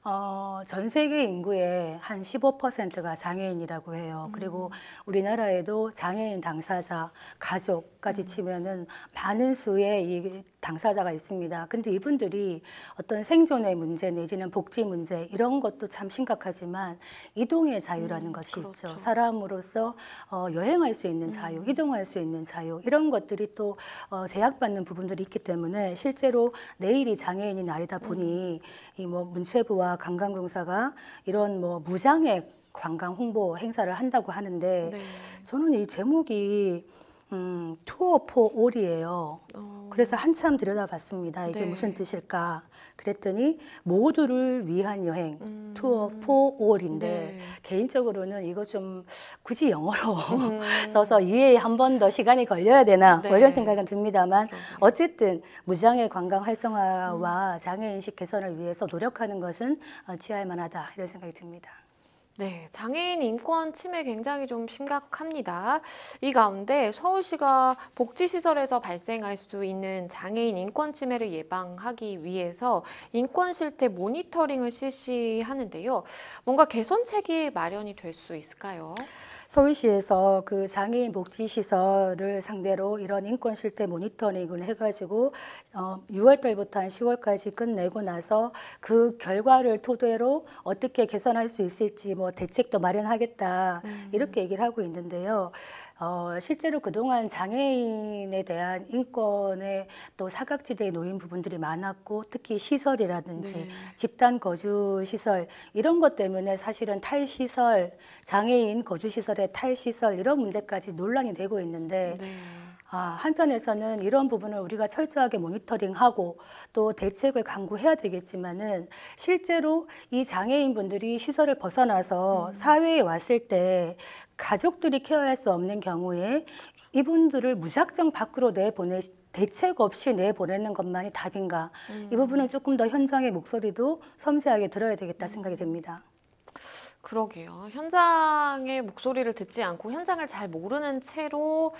어, 전 세계 인구의 한 15%가 장애인이라고 해요. 음. 그리고 우리나라에도 장애인 당사자, 가족까지 음. 치면은 많은 수의 이 당사자가 있습니다. 근데 이분들이 어떤 생존의 문제 내지는 복지 문제 이런 것도 참 심각하지만 이동의 자유라는 음, 것이 그렇죠. 있죠. 사람으로서 어, 여행할 수 있는 자유, 음. 이동할 수 있는 자유 이런 것들이 또 어, 제약받는 부분들이 있기 때문에 실제로 내일이 장애인이 날이다 보니 음. 이뭐 문체부와 관광공사가 이런 뭐 무장액 관광 홍보 행사를 한다고 하는데 네. 저는 이 제목이 음, 투어포 올이에요. 어. 그래서 한참 들여다봤습니다. 이게 네. 무슨 뜻일까? 그랬더니 모두를 위한 여행 음. 투어 포 올인데 네. 개인적으로는 이거 좀 굳이 영어로 음. [LAUGHS] 써서 이해에 한 번 더 시간이 걸려야 되나 뭐 네. 뭐 이런 생각은 듭니다만 어쨌든 무장애 관광 활성화와 장애인식 개선을 위해서 노력하는 것은 어, 지할 만하다 이런 생각이 듭니다. 네, 장애인 인권 침해 굉장히 좀 심각합니다. 이 가운데 서울시가 복지시설에서 발생할 수 있는 장애인 인권 침해를 예방하기 위해서 인권 실태 모니터링을 실시하는데요. 뭔가 개선책이 마련이 될 수 있을까요? 서울시에서 그 장애인 복지시설을 상대로 이런 인권 실태 모니터링을 해가지고 어, 6월 달부터 한 10월까지 끝내고 나서 그 결과를 토대로 어떻게 개선할 수 있을지 뭐 대책도 마련하겠다 음. 이렇게 얘기를 하고 있는데요. 어, 실제로 그동안 장애인에 대한 인권에또 사각지대에 놓인 부분들이 많았고 특히 시설이라든지 네. 집단 거주 시설 이런 것 때문에 사실은 탈시설, 장애인 거주 시설의 탈시설 이런 문제까지 논란이 되고 있는데 네. 아, 한편에서는 이런 부분을 우리가 철저하게 모니터링하고 또 대책을 강구해야 되겠지만은 실제로 이 장애인분들이 시설을 벗어나서 음. 사회에 왔을 때 가족들이 케어할 수 없는 경우에 이분들을 무작정 밖으로 내보내 대책 없이 내보내는 것만이 답인가 음. 이 부분은 조금 더 현장의 목소리도 섬세하게 들어야 되겠다 생각이 됩니다. 그러게요. 현장의 목소리를 듣지 않고 현장을 잘 모르는 채로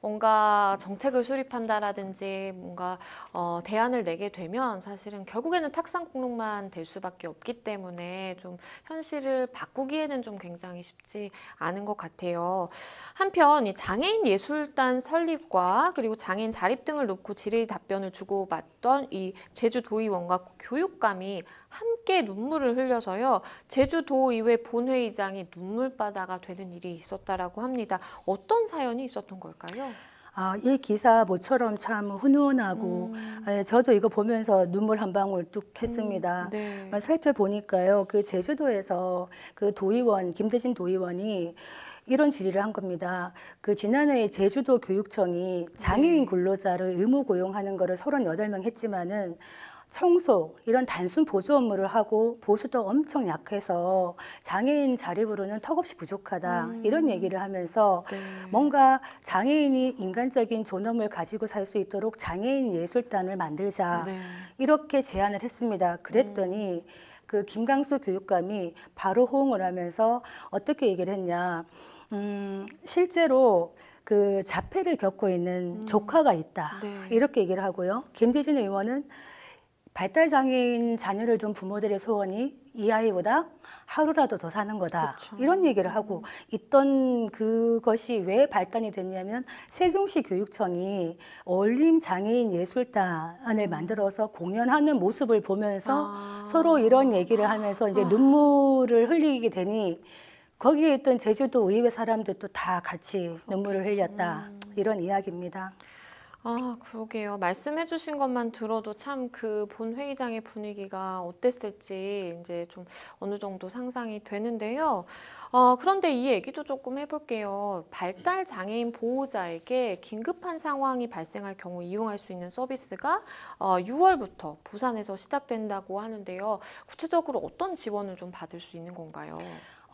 뭔가 정책을 수립한다라든지 뭔가 어, 대안을 내게 되면 사실은 결국에는 탁상 공론만 될 수밖에 없기 때문에 좀 현실을 바꾸기에는 좀 굉장히 쉽지 않은 것 같아요. 한편 이 장애인 예술단 설립과 그리고 장애인 자립 등을 놓고 질의 답변을 주고받던 이 제주도의원과 교육감이 함께 눈물을 흘려서요. 제주도의회 본회의장이 눈물바다가 되는 일이 있었다라고 합니다. 어떤 사연이 있었던 걸까요? 아, 이 기사 모처럼 참 훈훈하고 음. 예, 저도 이거 보면서 눈물 한 방울 뚝 음, 했습니다. 음, 네. 어, 살펴보니까요. 그 제주도에서 그 도의원 김대진 도의원이 이런 질의를 한 겁니다. 그 지난해 제주도 교육청이 장애인 네. 근로자를 의무 고용하는 거를 38명 했지만은 청소 이런 단순 보수 업무를 하고 보수도 엄청 약해서 장애인 자립으로는 턱없이 부족하다 음. 이런 얘기를 하면서 네. 뭔가 장애인이 인간적인 존엄을 가지고 살 수 있도록 장애인 예술단을 만들자 네. 이렇게 제안을 했습니다. 그랬더니 음. 그 김강수 교육감이 바로 호응을 하면서 어떻게 얘기를 했냐. 음, 실제로 그 자폐를 겪고 있는 음. 조카가 있다. 네. 이렇게 얘기를 하고요. 김대진 의원은 발달 장애인 자녀를 둔 부모들의 소원이 이 아이보다 하루라도 더 사는 거다. 그쵸. 이런 얘기를 하고 있던 그것이 왜 발단이 됐냐면 세종시 교육청이 어울림 장애인 예술단을 만들어서 공연하는 모습을 보면서 아. 서로 이런 얘기를 하면서 이제 아. 눈물을 흘리게 되니 거기에 있던 제주도 의회 사람들도 다 같이 눈물을 흘렸다. 음. 이런 이야기입니다. 아, 그러게요. 말씀해 주신 것만 들어도 참 그 본회의장의 분위기가 어땠을지 이제 좀 어느 정도 상상이 되는데요. 어, 그런데 이 얘기도 조금 해볼게요. 발달 장애인 보호자에게 긴급한 상황이 발생할 경우 이용할 수 있는 서비스가 어, 6월부터 부산에서 시작된다고 하는데요. 구체적으로 어떤 지원을 좀 받을 수 있는 건가요?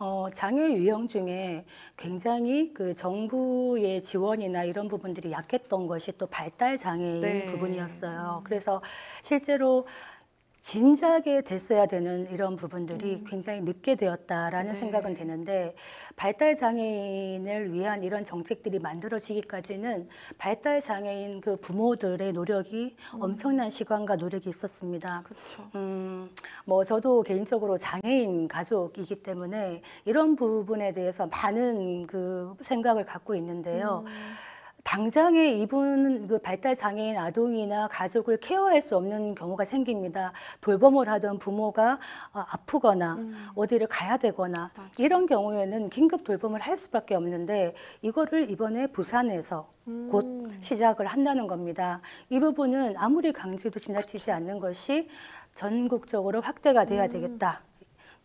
어, 장애 유형 중에 굉장히 그 정부의 지원이나 이런 부분들이 약했던 것이 또 발달 장애인 네. 부분이었어요. 그래서 실제로 진작에 됐어야 되는 이런 부분들이 음. 굉장히 늦게 되었다라는 네. 생각은 되는데 발달 장애인을 위한 이런 정책들이 만들어지기까지는 발달 장애인 그 부모들의 노력이 음. 엄청난 시간과 노력이 있었습니다. 그렇죠. 음, 뭐 저도 개인적으로 장애인 가족이기 때문에 이런 부분에 대해서 많은 그 생각을 갖고 있는데요. 음. 당장에 이분 그 발달 장애인 아동이나 가족을 케어할 수 없는 경우가 생깁니다. 돌봄을 하던 부모가 어, 아프거나 음. 어디를 가야 되거나 맞아. 이런 경우에는 긴급 돌봄을 할 수밖에 없는데 이거를 이번에 부산에서 음. 곧 시작을 한다는 겁니다. 이 부분은 아무리 강제도 지나치지 않는 것이 전국적으로 확대가 돼야 음. 되겠다.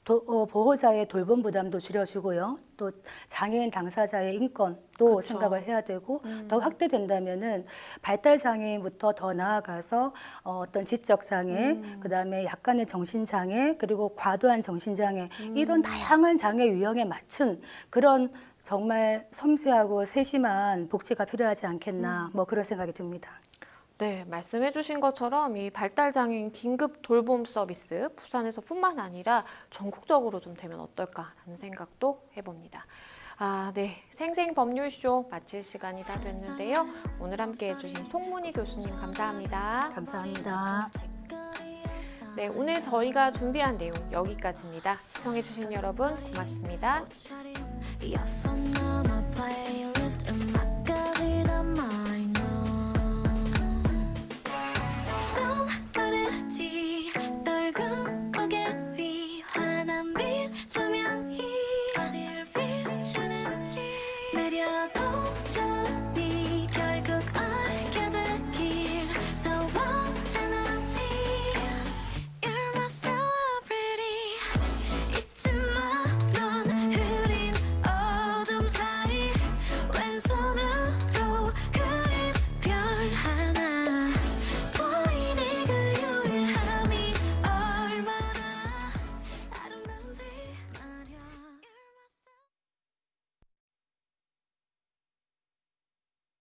도, 어, 보호자의 돌봄 부담도 줄여주고요. 또 장애인 당사자의 인권도 그쵸. 생각을 해야 되고 음. 더 확대된다면은 발달 장애인부터 더 나아가서 어, 어떤 지적 장애, 음. 그다음에 약간의 정신 장애, 그리고 과도한 정신 장애 음. 이런 다양한 장애 유형에 맞춘 그런 정말 섬세하고 세심한 복지가 필요하지 않겠나 음. 뭐 그런 생각이 듭니다. 네, 말씀해 주신 것처럼 이 발달 장애인 긴급 돌봄 서비스 부산에서뿐만 아니라 전국적으로 좀 되면 어떨까하는 생각도 해봅니다. 아, 네. 생생 법률쇼 마칠 시간이 다 됐는데요. 오늘 함께 해주신 송문희 교수님 감사합니다. 감사합니다. 네, 오늘 저희가 준비한 내용 여기까지입니다. 시청해주신 여러분 고맙습니다.